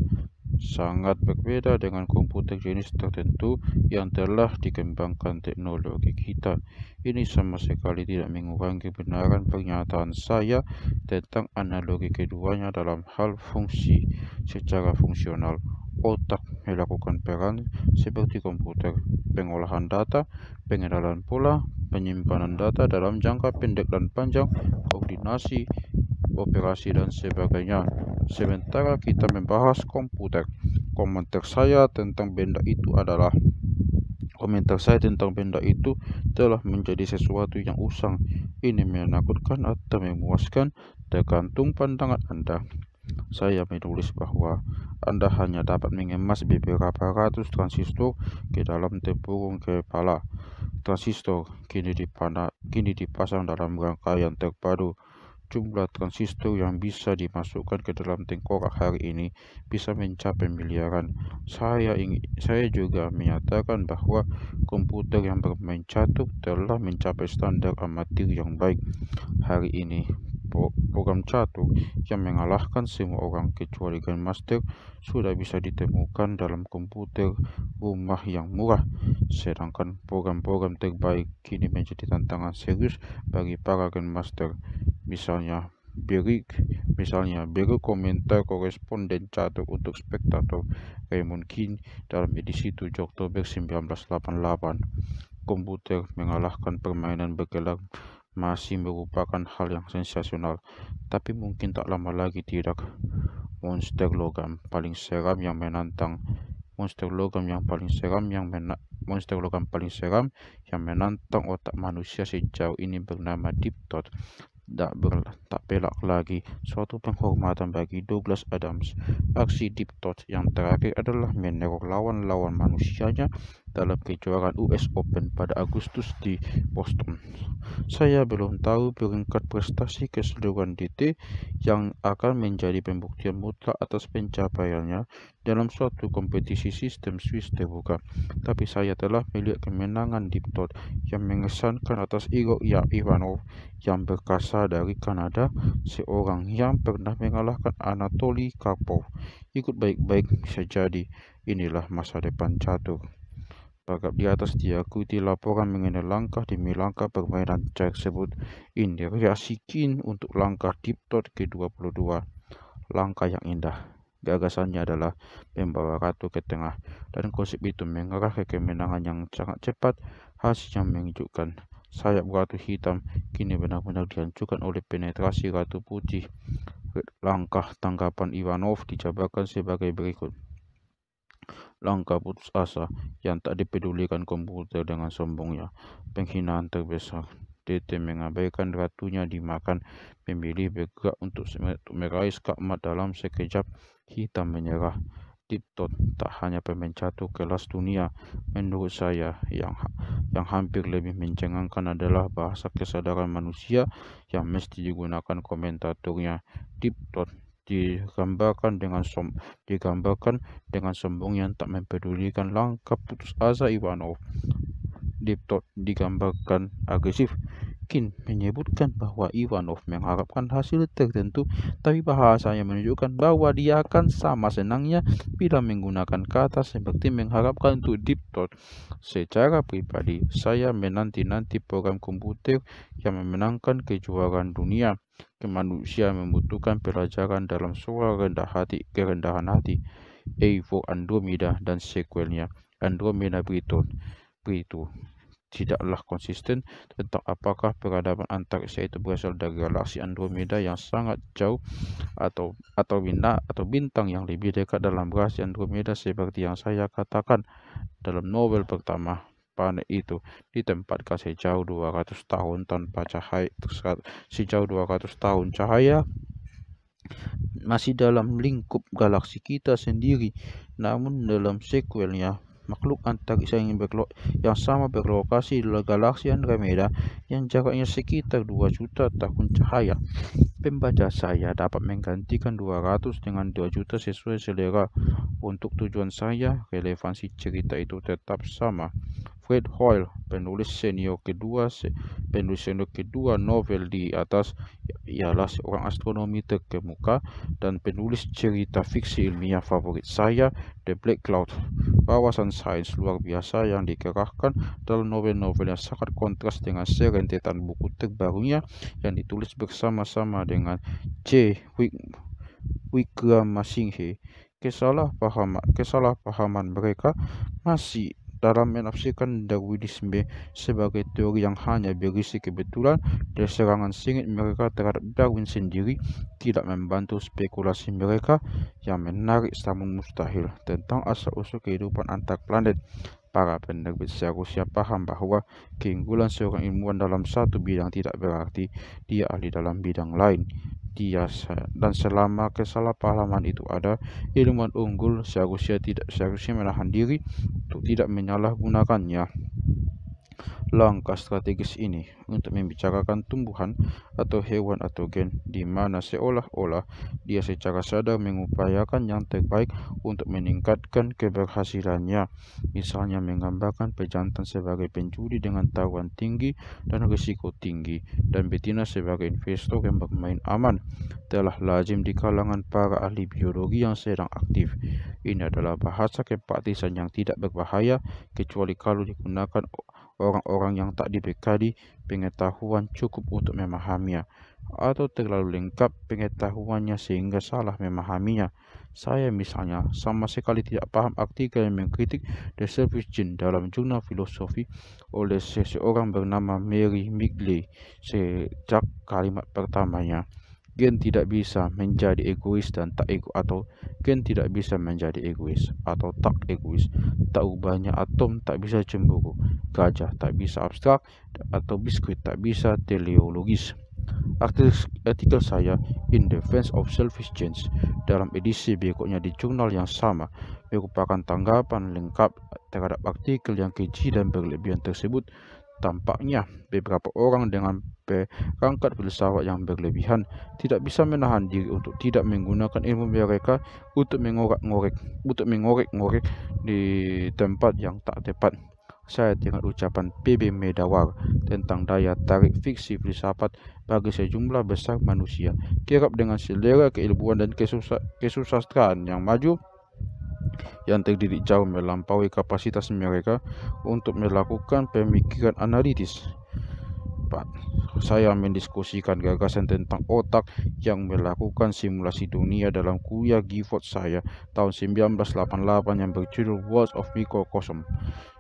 sangat berbeda dengan komputer jenis tertentu yang telah dikembangkan teknologi kita. Ini sama sekali tidak mengurangi kebenaran pernyataan saya tentang analogi keduanya dalam hal fungsi. Secara fungsional, otak melakukan peran seperti komputer, pengolahan data, pengendalian pola, penyimpanan data dalam jangka pendek dan panjang, koordinasi, operasi dan sebagainya. Sementara kita membahas komputer, komentar saya tentang benda itu adalah komentar saya tentang benda itu telah menjadi sesuatu yang usang. Ini menakutkan atau memuaskan tergantung pandangan Anda. Saya menulis bahwa Anda hanya dapat mengemas beberapa ratus transistor ke dalam tempurung kepala. Transistor kini, dipasang dalam rangkaian terpadu jumlah transistor yang bisa dimasukkan ke dalam tengkorak hari ini bisa mencapai miliaran. Saya ingin, saya juga menyatakan bahwa komputer yang bermain catur telah mencapai standar amatir yang baik hari ini program catu yang mengalahkan semua orang kecuali Grandmaster sudah bisa ditemukan dalam komputer rumah yang murah. Sedangkan program-program terbaik kini menjadi tantangan serius bagi para Grandmaster. Misalnya, beri misalnya beri komentar koresponden catu untuk spektator Raymond King dalam edisi 7 Oktober 1988 komputer mengalahkan permainan bergelar masih merupakan hal yang sensasional, tapi mungkin tak lama lagi tidak. Monster logam paling seram yang menantang monster logam yang paling seram yang mena monster logam paling seram yang menantang otak manusia sejauh ini bernama Deep Thought tak, ber, tak pelak lagi suatu penghormatan bagi Douglas Adams aksi Deep Thought yang terakhir adalah meneror lawan-lawan manusianya dalam kejuaraan US Open pada Agustus di Boston. Saya belum tahu peringkat prestasi keseluruhan DT yang akan menjadi pembuktian mutlak atas pencapaiannya dalam suatu kompetisi sistem Swiss terbuka. Tapi saya telah melihat kemenangan Deep Todd yang mengesankan atas Igor ya Ivanov yang berkasa dari Kanada, seorang yang pernah mengalahkan Anatoly Karpov. Ikut baik-baik bisa jadi, inilah masa depan catur. Bagap di atas diikuti laporan mengenai langkah demi langkah permainan tersebut. Integrasikan untuk langkah Diptot ke-22. Langkah yang indah. Gagasannya adalah membawa ratu ke tengah dan konsep itu mengarah ke kemenangan yang sangat cepat hasilnya menunjukkan sayap ratu hitam kini benar-benar dihancurkan oleh penetrasi ratu putih. Langkah tanggapan Ivanov dijabarkan sebagai berikut langkah putus asa yang tak dipedulikan komputer dengan sombongnya. Penghinaan terbesar. Tete mengabaikan ratunya dimakan. Pemilih bergerak untuk meraih skakmat dalam sekejap. Hitam menyerah. Tiptot tak hanya catur kelas dunia. Menurut saya, yang yang hampir lebih mencengangkan adalah bahasa kesadaran manusia yang mesti digunakan komentatornya. Tiptot digambarkan dengan som digambarkan dengan sombong yang tak mempedulikan langkah putus asa Ivanov. Diptot digambarkan agresif. Kin menyebutkan bahwa Ivanov mengharapkan hasil tertentu, tapi bahasanya menunjukkan bahwa dia akan sama senangnya bila menggunakan kata seperti mengharapkan untuk Diptot. Secara pribadi, saya menanti-nanti program komputer yang memenangkan kejuaraan dunia manusia membutuhkan pelajaran dalam soal rendah hati, kerendahan hati, evo Andromeda dan sequelnya, Andromeda Briton. Britu tidaklah konsisten tentang apakah peradaban antariksa itu berasal dari galaksi Andromeda yang sangat jauh atau atau bintang atau bintang yang lebih dekat dalam galaksi Andromeda seperti yang saya katakan dalam novel pertama panik itu di tempat kasih jauh 200 tahun tanpa cahaya sejauh 200 tahun cahaya masih dalam lingkup galaksi kita sendiri namun dalam sequelnya makhluk antariksa yang, berlo yang sama berlokasi di galaksi Andromeda yang jaraknya sekitar 2 juta tahun cahaya. Pembaca saya dapat menggantikan 200 dengan 2 juta sesuai selera. Untuk tujuan saya, relevansi cerita itu tetap sama. Fred Hoyle, penulis senior kedua penulis senior kedua novel di atas ialah seorang astronomi terkemuka dan penulis cerita fiksi ilmiah favorit saya The Black Cloud Kawasan sains luar biasa yang dikerahkan dalam novel-novel yang sangat kontras dengan serentetan buku terbarunya yang ditulis bersama-sama dengan C. Wickramasinghe kesalahpahaman kesalahpahaman mereka masih dalam menafsirkan Darwinisme sebagai teori yang hanya berisi kebetulan dan serangan sengit mereka terhadap Darwin sendiri tidak membantu spekulasi mereka yang menarik namun mustahil tentang asal-usul kehidupan antar planet. Para penerbit seharusnya paham bahawa keinggulan seorang ilmuwan dalam satu bidang tidak berarti dia ahli dalam bidang lain. biasa dan selama kesalahpahaman itu ada ilmuwan unggul seharusnya tidak seharusnya menahan diri untuk tidak menyalahgunakannya langkah strategis ini untuk membicarakan tumbuhan atau hewan atau gen di mana seolah-olah dia secara sadar mengupayakan yang terbaik untuk meningkatkan keberhasilannya misalnya menggambarkan pejantan sebagai pencuri dengan tawaran tinggi dan risiko tinggi dan betina sebagai investor yang bermain aman telah lazim di kalangan para ahli biologi yang sedang aktif ini adalah bahasa kepatisan yang tidak berbahaya kecuali kalau digunakan orang-orang yang tak dibekali pengetahuan cukup untuk memahaminya atau terlalu lengkap pengetahuannya sehingga salah memahaminya. Saya misalnya sama sekali tidak paham artikel yang mengkritik The Service Gene dalam jurnal filosofi oleh seseorang bernama Mary Migley sejak kalimat pertamanya. Gen tidak bisa menjadi egois dan tak ego atau gen tidak bisa menjadi egois atau tak egois. Tak ubahnya atom tak bisa cemburu. Gajah tak bisa abstrak atau biskuit tak bisa teleologis. Artikel, saya In Defense of Selfish Change dalam edisi berikutnya di jurnal yang sama merupakan tanggapan lengkap terhadap artikel yang keji dan berlebihan tersebut Tampaknya beberapa orang dengan perangkat filsafat yang berlebihan tidak bisa menahan diri untuk tidak menggunakan ilmu mereka untuk mengorek-ngorek, untuk mengorek-ngorek di tempat yang tak tepat. Saya dengan ucapan PB Medawar tentang daya tarik fiksi filsafat bagi sejumlah besar manusia, kirap dengan selera keilmuan dan kesusah kesusastraan yang maju, yang terdiri jauh melampaui kapasitas mereka untuk melakukan pemikiran analitis. 4. Saya mendiskusikan gagasan tentang otak yang melakukan simulasi dunia dalam kuliah Gifford saya tahun 1988 yang berjudul Words of Microcosm.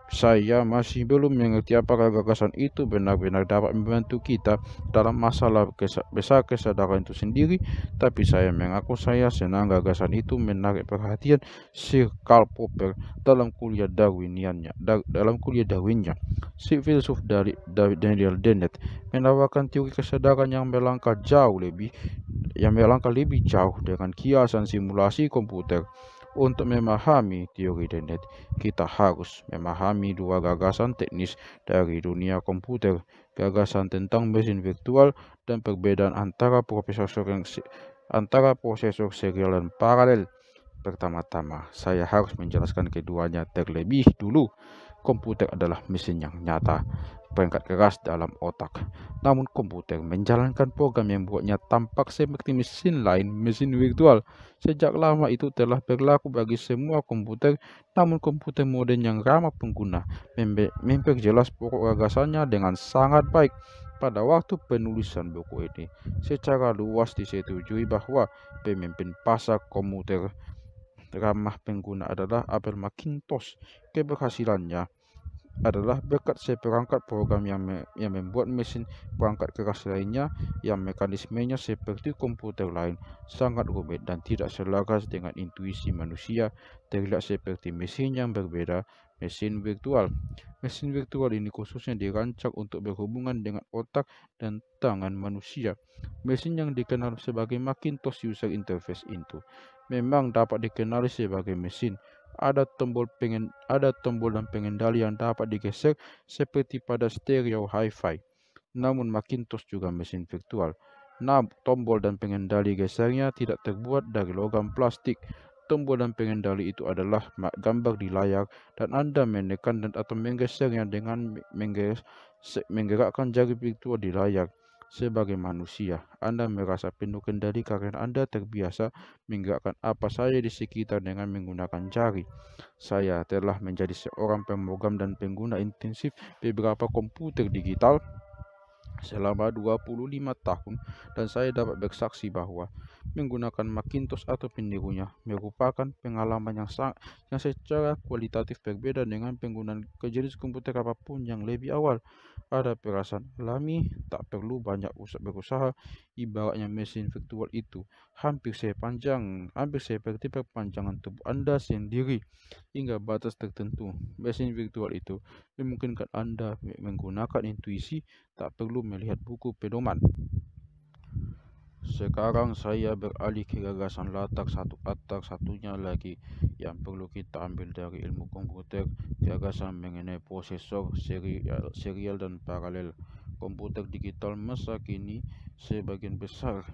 Saya masih belum mengerti apakah gagasan itu benar-benar dapat membantu kita dalam masalah besar kesadaran itu sendiri, tapi saya mengaku saya senang gagasan itu menarik perhatian Sir Karl Popper dalam kuliah Darwiniannya, dalam kuliah Darwinnya. Si filsuf dari Daniel Dennett menawarkan teori kesadaran yang melangkah jauh lebih yang melangkah lebih jauh dengan kiasan simulasi komputer. Untuk memahami teori internet, kita harus memahami dua gagasan teknis dari dunia komputer, gagasan tentang mesin virtual dan perbedaan antara prosesor yang antara prosesor serial dan paralel. Pertama-tama, saya harus menjelaskan keduanya terlebih dulu komputer adalah mesin yang nyata, perangkat keras dalam otak. Namun komputer menjalankan program yang buatnya tampak seperti mesin lain, mesin virtual. Sejak lama itu telah berlaku bagi semua komputer, namun komputer modern yang ramah pengguna memperjelas pokok gagasannya dengan sangat baik pada waktu penulisan buku ini secara luas disetujui bahwa pemimpin pasar komputer ramah pengguna adalah Apple Macintosh. Keberhasilannya adalah berkat seperangkat program yang, me yang membuat mesin perangkat keras lainnya yang mekanismenya seperti komputer lain sangat rumit dan tidak selaras dengan intuisi manusia terlihat seperti mesin yang berbeda mesin virtual. Mesin virtual ini khususnya dirancang untuk berhubungan dengan otak dan tangan manusia. Mesin yang dikenal sebagai Macintosh User Interface itu memang dapat dikenali sebagai mesin. Ada tombol pengen ada tombol dan pengendali yang dapat digesek seperti pada stereo hi-fi. Namun Macintosh juga mesin virtual. Nah, tombol dan pengendali gesernya tidak terbuat dari logam plastik. Tombol dan pengendali itu adalah gambar di layar dan Anda menekan dan atau menggesernya dengan menggerakkan jari virtual di layar. Sebagai manusia, Anda merasa penuh kendali karena Anda terbiasa menggerakkan apa saja di sekitar dengan menggunakan jari. Saya telah menjadi seorang pemrogram dan pengguna intensif beberapa komputer digital selama 25 tahun dan saya dapat bersaksi bahwa menggunakan Macintosh atau pendirinya merupakan pengalaman yang, sangat yang secara kualitatif berbeda dengan penggunaan kejenis komputer apapun yang lebih awal. Ada perasaan lami tak perlu banyak usah berusaha, ibaratnya mesin virtual itu hampir sepanjang, hampir seperti perpanjangan tubuh Anda sendiri hingga batas tertentu. Mesin virtual itu memungkinkan Anda menggunakan intuisi, tak perlu melihat buku pedoman. Sekarang saya beralih ke gagasan latar satu atak satunya lagi yang perlu kita ambil dari ilmu komputer, gagasan mengenai prosesor serial, serial dan paralel. Komputer digital masa kini sebagian besar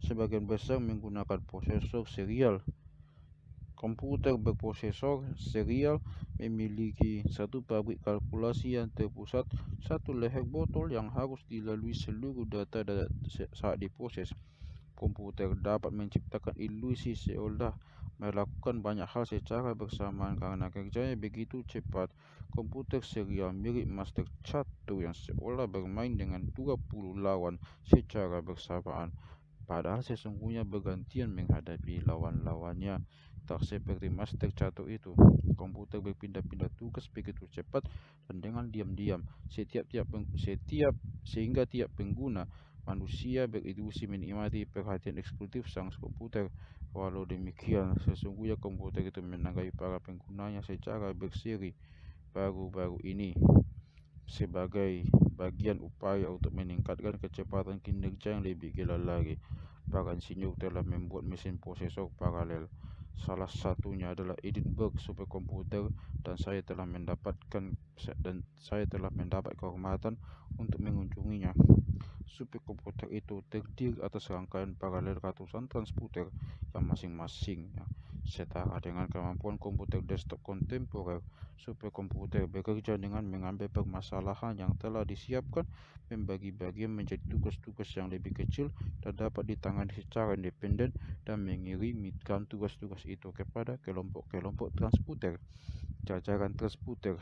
sebagian besar menggunakan prosesor serial komputer berprosesor serial memiliki satu pabrik kalkulasi yang terpusat, satu leher botol yang harus dilalui seluruh data saat diproses. Komputer dapat menciptakan ilusi seolah melakukan banyak hal secara bersamaan karena kerjanya begitu cepat. Komputer serial mirip Master Catur yang seolah bermain dengan 20 lawan secara bersamaan. Padahal sesungguhnya bergantian menghadapi lawan-lawannya tak seperti master jatuh itu. Komputer berpindah-pindah tugas begitu cepat dan dengan diam-diam. Setiap tiap setiap sehingga tiap pengguna manusia berilusi menikmati perhatian eksklusif sang komputer. Walau demikian, sesungguhnya komputer itu menanggapi para penggunanya secara berseri baru-baru ini sebagai bagian upaya untuk meningkatkan kecepatan kinerja yang lebih gila lagi. Para insinyur telah membuat mesin prosesor paralel Salah satunya adalah Edinburgh Supercomputer dan saya telah mendapatkan dan saya telah mendapat kehormatan untuk mengunjunginya. Supercomputer itu terdiri atas rangkaian paralel ratusan transputer yang masing-masing setara dengan kemampuan komputer desktop kontemporer. Superkomputer bekerja dengan mengambil permasalahan yang telah disiapkan, membagi-bagi menjadi tugas-tugas yang lebih kecil dan dapat ditangani secara independen dan mengirimkan tugas-tugas itu kepada kelompok-kelompok transputer. Jajaran transputer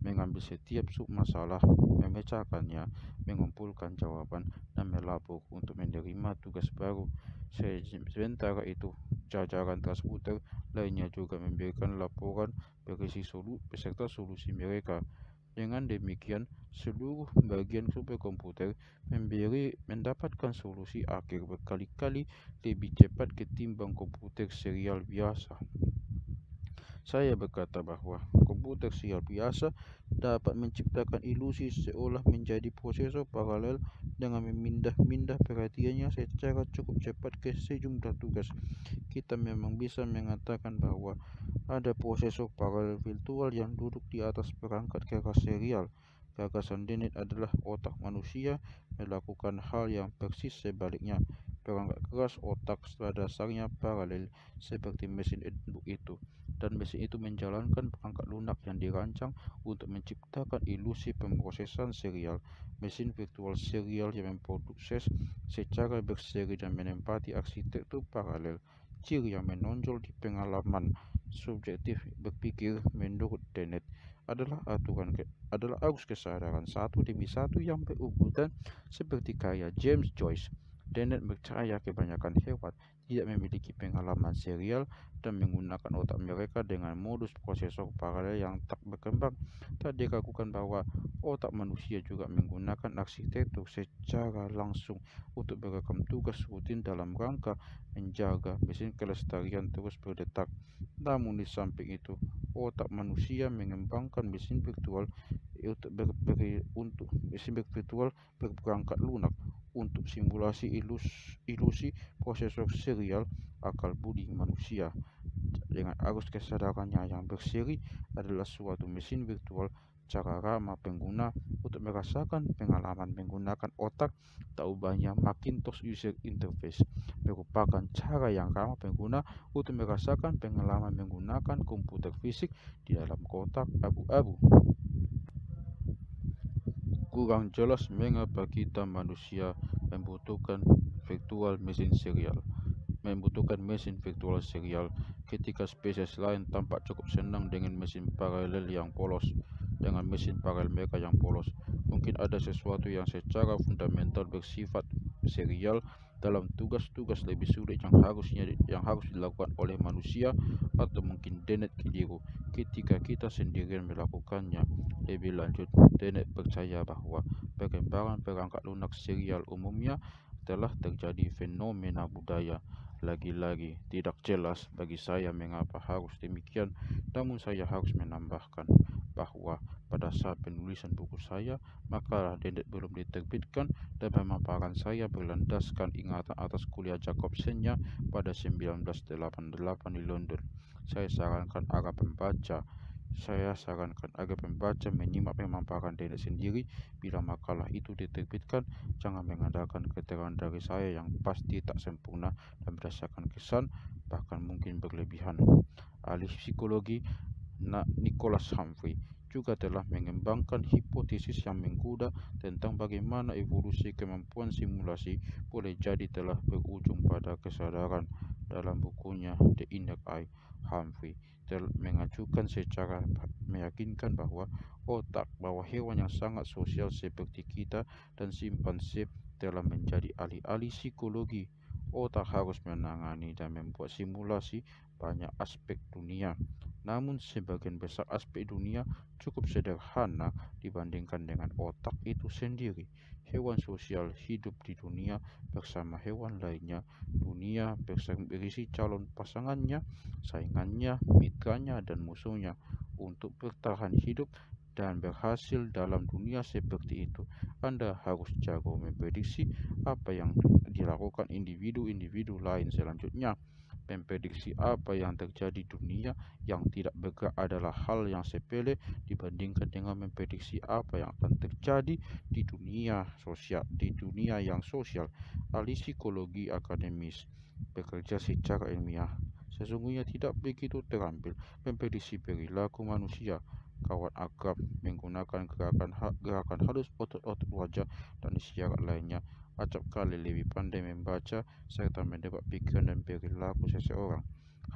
mengambil setiap submasalah, masalah, memecahkannya, mengumpulkan jawaban, dan melabur untuk menerima tugas baru. Sementara itu, jajaran transputer lainnya juga memberikan laporan berisi solu beserta solusi mereka. Dengan demikian, seluruh bagian superkomputer memberi mendapatkan solusi akhir berkali-kali lebih cepat ketimbang komputer serial biasa. Saya berkata bahwa komputer sial biasa dapat menciptakan ilusi seolah menjadi prosesor paralel dengan memindah-mindah perhatiannya secara cukup cepat ke sejumlah tugas. Kita memang bisa mengatakan bahwa ada prosesor paralel virtual yang duduk di atas perangkat keras serial. Gagasan Dennett adalah otak manusia melakukan hal yang persis sebaliknya perangkat keras otak setelah dasarnya paralel seperti mesin itu dan mesin itu menjalankan perangkat lunak yang dirancang untuk menciptakan ilusi pemrosesan serial mesin virtual serial yang memproses secara berseri dan menempati arsitektur paralel ciri yang menonjol di pengalaman subjektif berpikir menurut Dennett adalah aturan ke, adalah arus kesadaran satu demi satu yang berurutan seperti karya James Joyce Dennett percaya kebanyakan hewan tidak memiliki pengalaman serial dan menggunakan otak mereka dengan modus prosesor paralel yang tak berkembang. Tak diragukan bahwa otak manusia juga menggunakan arsitektur secara langsung untuk beragam tugas rutin dalam rangka menjaga mesin kelestarian terus berdetak. Namun di samping itu, otak manusia mengembangkan mesin virtual untuk, ber, ber, untuk mesin virtual berperangkat lunak untuk simulasi ilus, ilusi prosesor serial akal budi manusia dengan arus kesadarannya yang berseri adalah suatu mesin virtual cara ramah pengguna untuk merasakan pengalaman menggunakan otak tak ubahnya Macintosh User Interface merupakan cara yang ramah pengguna untuk merasakan pengalaman menggunakan komputer fisik di dalam kotak abu-abu kurang jelas mengapa kita manusia membutuhkan virtual mesin serial membutuhkan mesin virtual serial ketika spesies lain tampak cukup senang dengan mesin paralel yang polos dengan mesin paralel mereka yang polos mungkin ada sesuatu yang secara fundamental bersifat serial dalam tugas-tugas lebih sulit yang harusnya yang harus dilakukan oleh manusia atau mungkin denet keliru ketika kita sendirian melakukannya lebih lanjut, Tenet percaya bahawa perkembangan perangkat lunak serial umumnya telah terjadi fenomena budaya. Lagi-lagi, tidak jelas bagi saya mengapa harus demikian, namun saya harus menambahkan bahwa pada saat penulisan buku saya, makalah Dendek belum diterbitkan dan pemaparan saya berlandaskan ingatan atas kuliah Jacobsonnya pada 1988 di London. Saya sarankan agar pembaca saya sarankan agar pembaca menyimak pemaparan diri sendiri bila makalah itu diterbitkan. Jangan mengandalkan keterangan dari saya yang pasti tak sempurna dan berdasarkan kesan, bahkan mungkin berlebihan. Ahli psikologi Nicholas Humphrey juga telah mengembangkan hipotesis yang menggoda tentang bagaimana evolusi kemampuan simulasi boleh jadi telah berujung pada kesadaran dalam bukunya The Inner Eye Humphrey mengajukan secara meyakinkan bahwa otak bahwa hewan yang sangat sosial seperti kita dan simpanse telah menjadi ahli-ahli psikologi. Otak harus menangani dan membuat simulasi banyak aspek dunia. Namun sebagian besar aspek dunia cukup sederhana dibandingkan dengan otak itu sendiri. Hewan sosial hidup di dunia bersama hewan lainnya. Dunia berisi calon pasangannya, saingannya, mitranya, dan musuhnya. Untuk bertahan hidup dan berhasil dalam dunia seperti itu, Anda harus jago memprediksi apa yang dilakukan individu-individu lain selanjutnya memprediksi apa yang terjadi dunia yang tidak bergerak adalah hal yang sepele dibandingkan dengan memprediksi apa yang akan terjadi di dunia sosial di dunia yang sosial ahli psikologi akademis bekerja secara ilmiah sesungguhnya tidak begitu terampil memprediksi perilaku manusia kawan akrab menggunakan gerakan, gerakan halus otot-otot wajah dan isyarat lainnya acap kali lebih pandai membaca serta mendapat pikiran dan perilaku seseorang.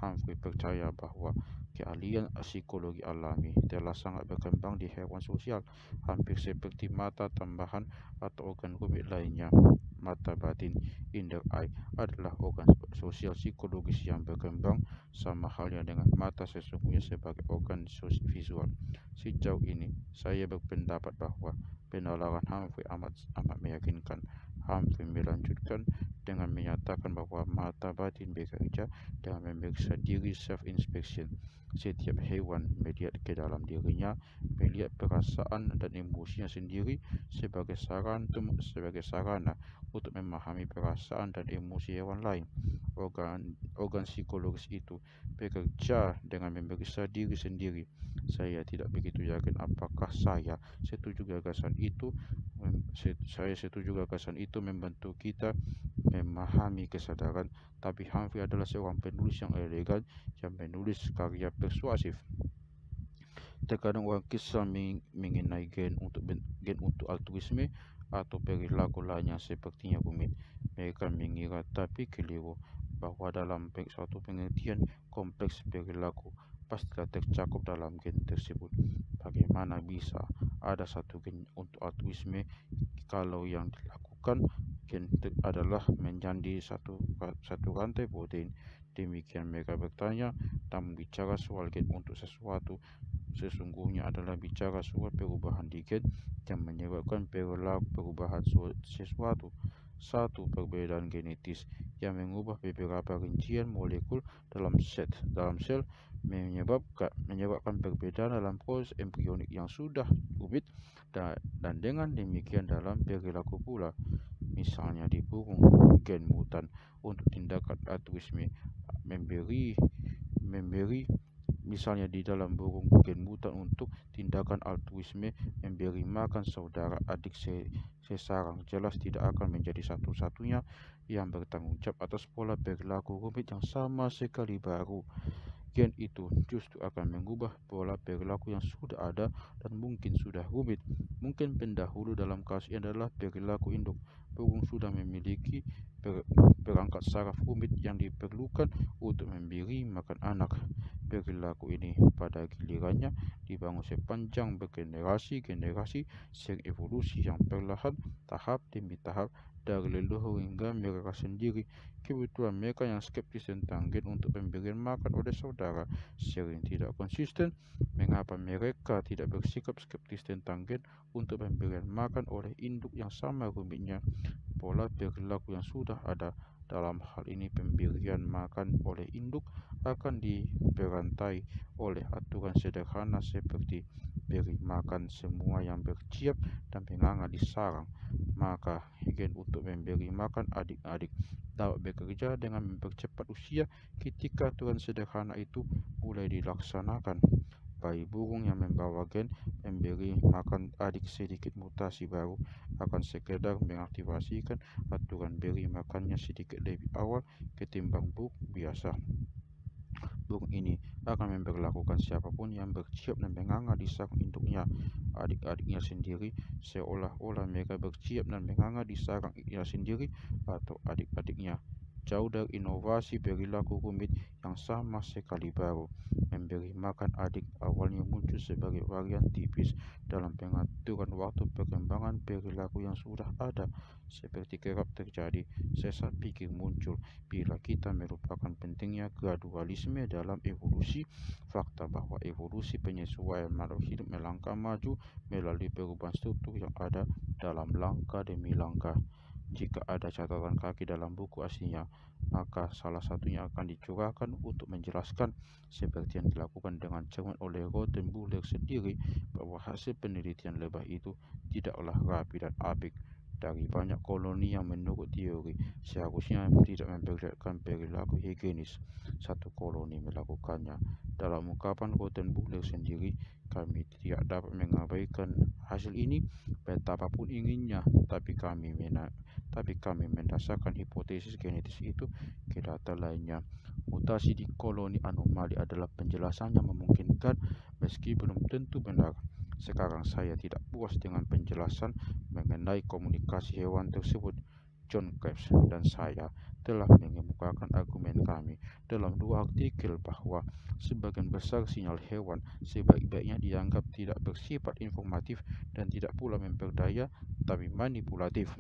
Humphrey percaya bahwa keahlian psikologi alami telah sangat berkembang di hewan sosial, hampir seperti mata tambahan atau organ rumit lainnya. Mata batin, inner eye, adalah organ sosial psikologis yang berkembang sama halnya dengan mata sesungguhnya sebagai organ visual. Sejauh ini, saya berpendapat bahwa penalaran Humphrey amat amat meyakinkan. hampir melanjutkan dengan menyatakan bahwa mata batin bekerja dan memeriksa diri self-inspection. Setiap hewan melihat ke dalam dirinya, melihat perasaan dan emosinya sendiri sebagai sarana, sebagai sarana untuk memahami perasaan dan emosi hewan lain. Organ, organ psikologis itu bekerja dengan memeriksa diri sendiri. Saya tidak begitu yakin apakah saya setuju gagasan itu saya setuju gagasan itu membantu kita memahami kesadaran tapi Humphrey adalah seorang penulis yang elegan yang menulis karya persuasif terkadang orang kisah mengenai gen untuk gen untuk altruisme atau perilaku lainnya sepertinya rumit mereka mengira tapi keliru bahwa dalam suatu pengertian kompleks perilaku tidak tercakup dalam gen tersebut. Bagaimana bisa ada satu gen untuk autisme? kalau yang dilakukan gen adalah menjadi satu satu rantai protein? Demikian mereka bertanya dan bicara soal gen untuk sesuatu sesungguhnya adalah bicara soal perubahan di gen yang menyebabkan perilaku perubahan sesuatu satu perbedaan genetis yang mengubah beberapa rincian molekul dalam set dalam sel menyebabkan menyebabkan perbedaan dalam proses embrionik yang sudah rumit dan, dan dengan demikian dalam perilaku pula misalnya di burung gen mutan untuk tindakan altruisme memberi memberi misalnya di dalam burung gen mutan untuk tindakan altruisme memberi makan saudara adik se sesarang jelas tidak akan menjadi satu-satunya yang bertanggung jawab atas pola perilaku rumit yang sama sekali baru Demikian itu justru akan mengubah pola perilaku yang sudah ada dan mungkin sudah rumit. Mungkin pendahulu dalam kasus ini adalah perilaku induk. Burung sudah memiliki per perangkat saraf rumit yang diperlukan untuk memberi makan anak. Perilaku ini pada gilirannya dibangun sepanjang bergenerasi-generasi sering evolusi yang perlahan tahap demi tahap dari leluhur hingga mereka sendiri. Kebutuhan mereka yang skeptis dan tanggen untuk pemberian makan oleh saudara sering tidak konsisten. Mengapa mereka tidak bersikap skeptis dan tanggen untuk pemberian makan oleh induk yang sama rumitnya? Pola perilaku yang sudah ada dalam hal ini pemberian makan oleh induk akan diperantai oleh aturan sederhana seperti beri makan semua yang berciap dan penganga di sarang. Maka gen untuk memberi makan adik-adik dapat bekerja dengan mempercepat usia ketika aturan sederhana itu mulai dilaksanakan. Bayi burung yang membawa gen pemberi makan adik sedikit mutasi baru akan sekedar mengaktifasikan aturan beri makannya sedikit lebih awal ketimbang buk biasa. Burung ini akan memperlakukan siapapun yang berciap dan menganga di sarang induknya, adik-adiknya sendiri, seolah-olah mereka berciap dan menganga di sarang induknya sendiri atau adik-adiknya jauh dari inovasi perilaku rumit yang sama sekali baru. Memberi makan adik awalnya muncul sebagai varian tipis dalam pengaturan waktu perkembangan perilaku yang sudah ada, seperti kerap terjadi, sesat pikir muncul bila kita merupakan pentingnya gradualisme dalam evolusi, fakta bahwa evolusi penyesuaian makhluk hidup melangkah maju melalui perubahan struktur yang ada dalam langkah demi langkah. Jika ada catatan kaki dalam buku aslinya, maka salah satunya akan dicurahkan untuk menjelaskan seperti yang dilakukan dengan cermat oleh Rotenbuhler sendiri bahwa hasil penelitian lebah itu tidaklah rapi dan apik dari banyak koloni yang menurut teori seharusnya tidak memperlihatkan perilaku higienis satu koloni melakukannya. Dalam ungkapan Roten Buchler sendiri, kami tidak dapat mengabaikan hasil ini betapapun inginnya, tapi kami mena tapi kami mendasarkan hipotesis genetis itu ke data lainnya. Mutasi di koloni anomali adalah penjelasan yang memungkinkan meski belum tentu benar. Sekarang saya tidak puas dengan penjelasan mengenai komunikasi hewan tersebut. John Krebs dan saya telah mengemukakan argumen kami dalam dua artikel bahwa sebagian besar sinyal hewan sebaik-baiknya dianggap tidak bersifat informatif dan tidak pula memperdaya tapi manipulatif.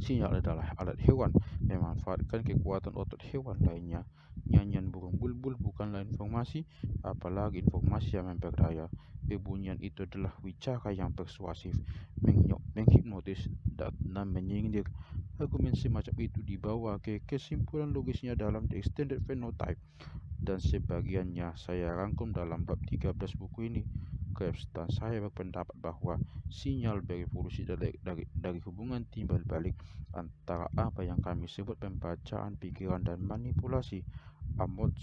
Sinyal adalah alat hewan memanfaatkan kekuatan otot hewan lainnya. Nyanyian burung bulbul bukanlah informasi, apalagi informasi yang memperdaya. Kebunyian itu adalah wicara yang persuasif, menghipnotis, dan menyindir. Argumen semacam itu dibawa ke kesimpulan logisnya dalam The Extended Phenotype, dan sebagiannya saya rangkum dalam bab 13 buku ini. Kepsta saya berpendapat bahwa sinyal dari, dari, dari hubungan timbal balik antara apa yang kami sebut pembacaan pikiran dan manipulasi Amut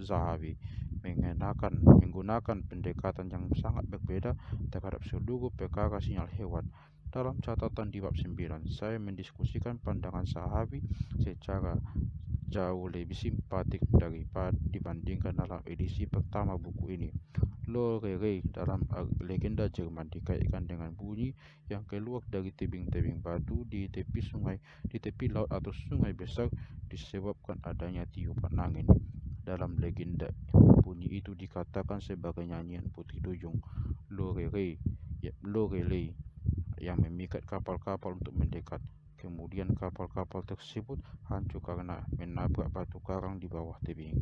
Zahabi mengenakan, menggunakan pendekatan yang sangat berbeda terhadap seluruh perkara sinyal hewan dalam catatan di bab 9, saya mendiskusikan pandangan sahabi secara jauh lebih simpatik daripada dibandingkan dalam edisi pertama buku ini. Lorelei dalam legenda Jerman dikaitkan dengan bunyi yang keluar dari tebing-tebing batu di tepi sungai, di tepi laut atau sungai besar disebabkan adanya tiupan angin. Dalam legenda, bunyi itu dikatakan sebagai nyanyian putri duyung. Lorelei, ya, Lorelei yang memikat kapal-kapal untuk mendekat. Kemudian kapal-kapal tersebut hancur karena menabrak batu karang di bawah tebing.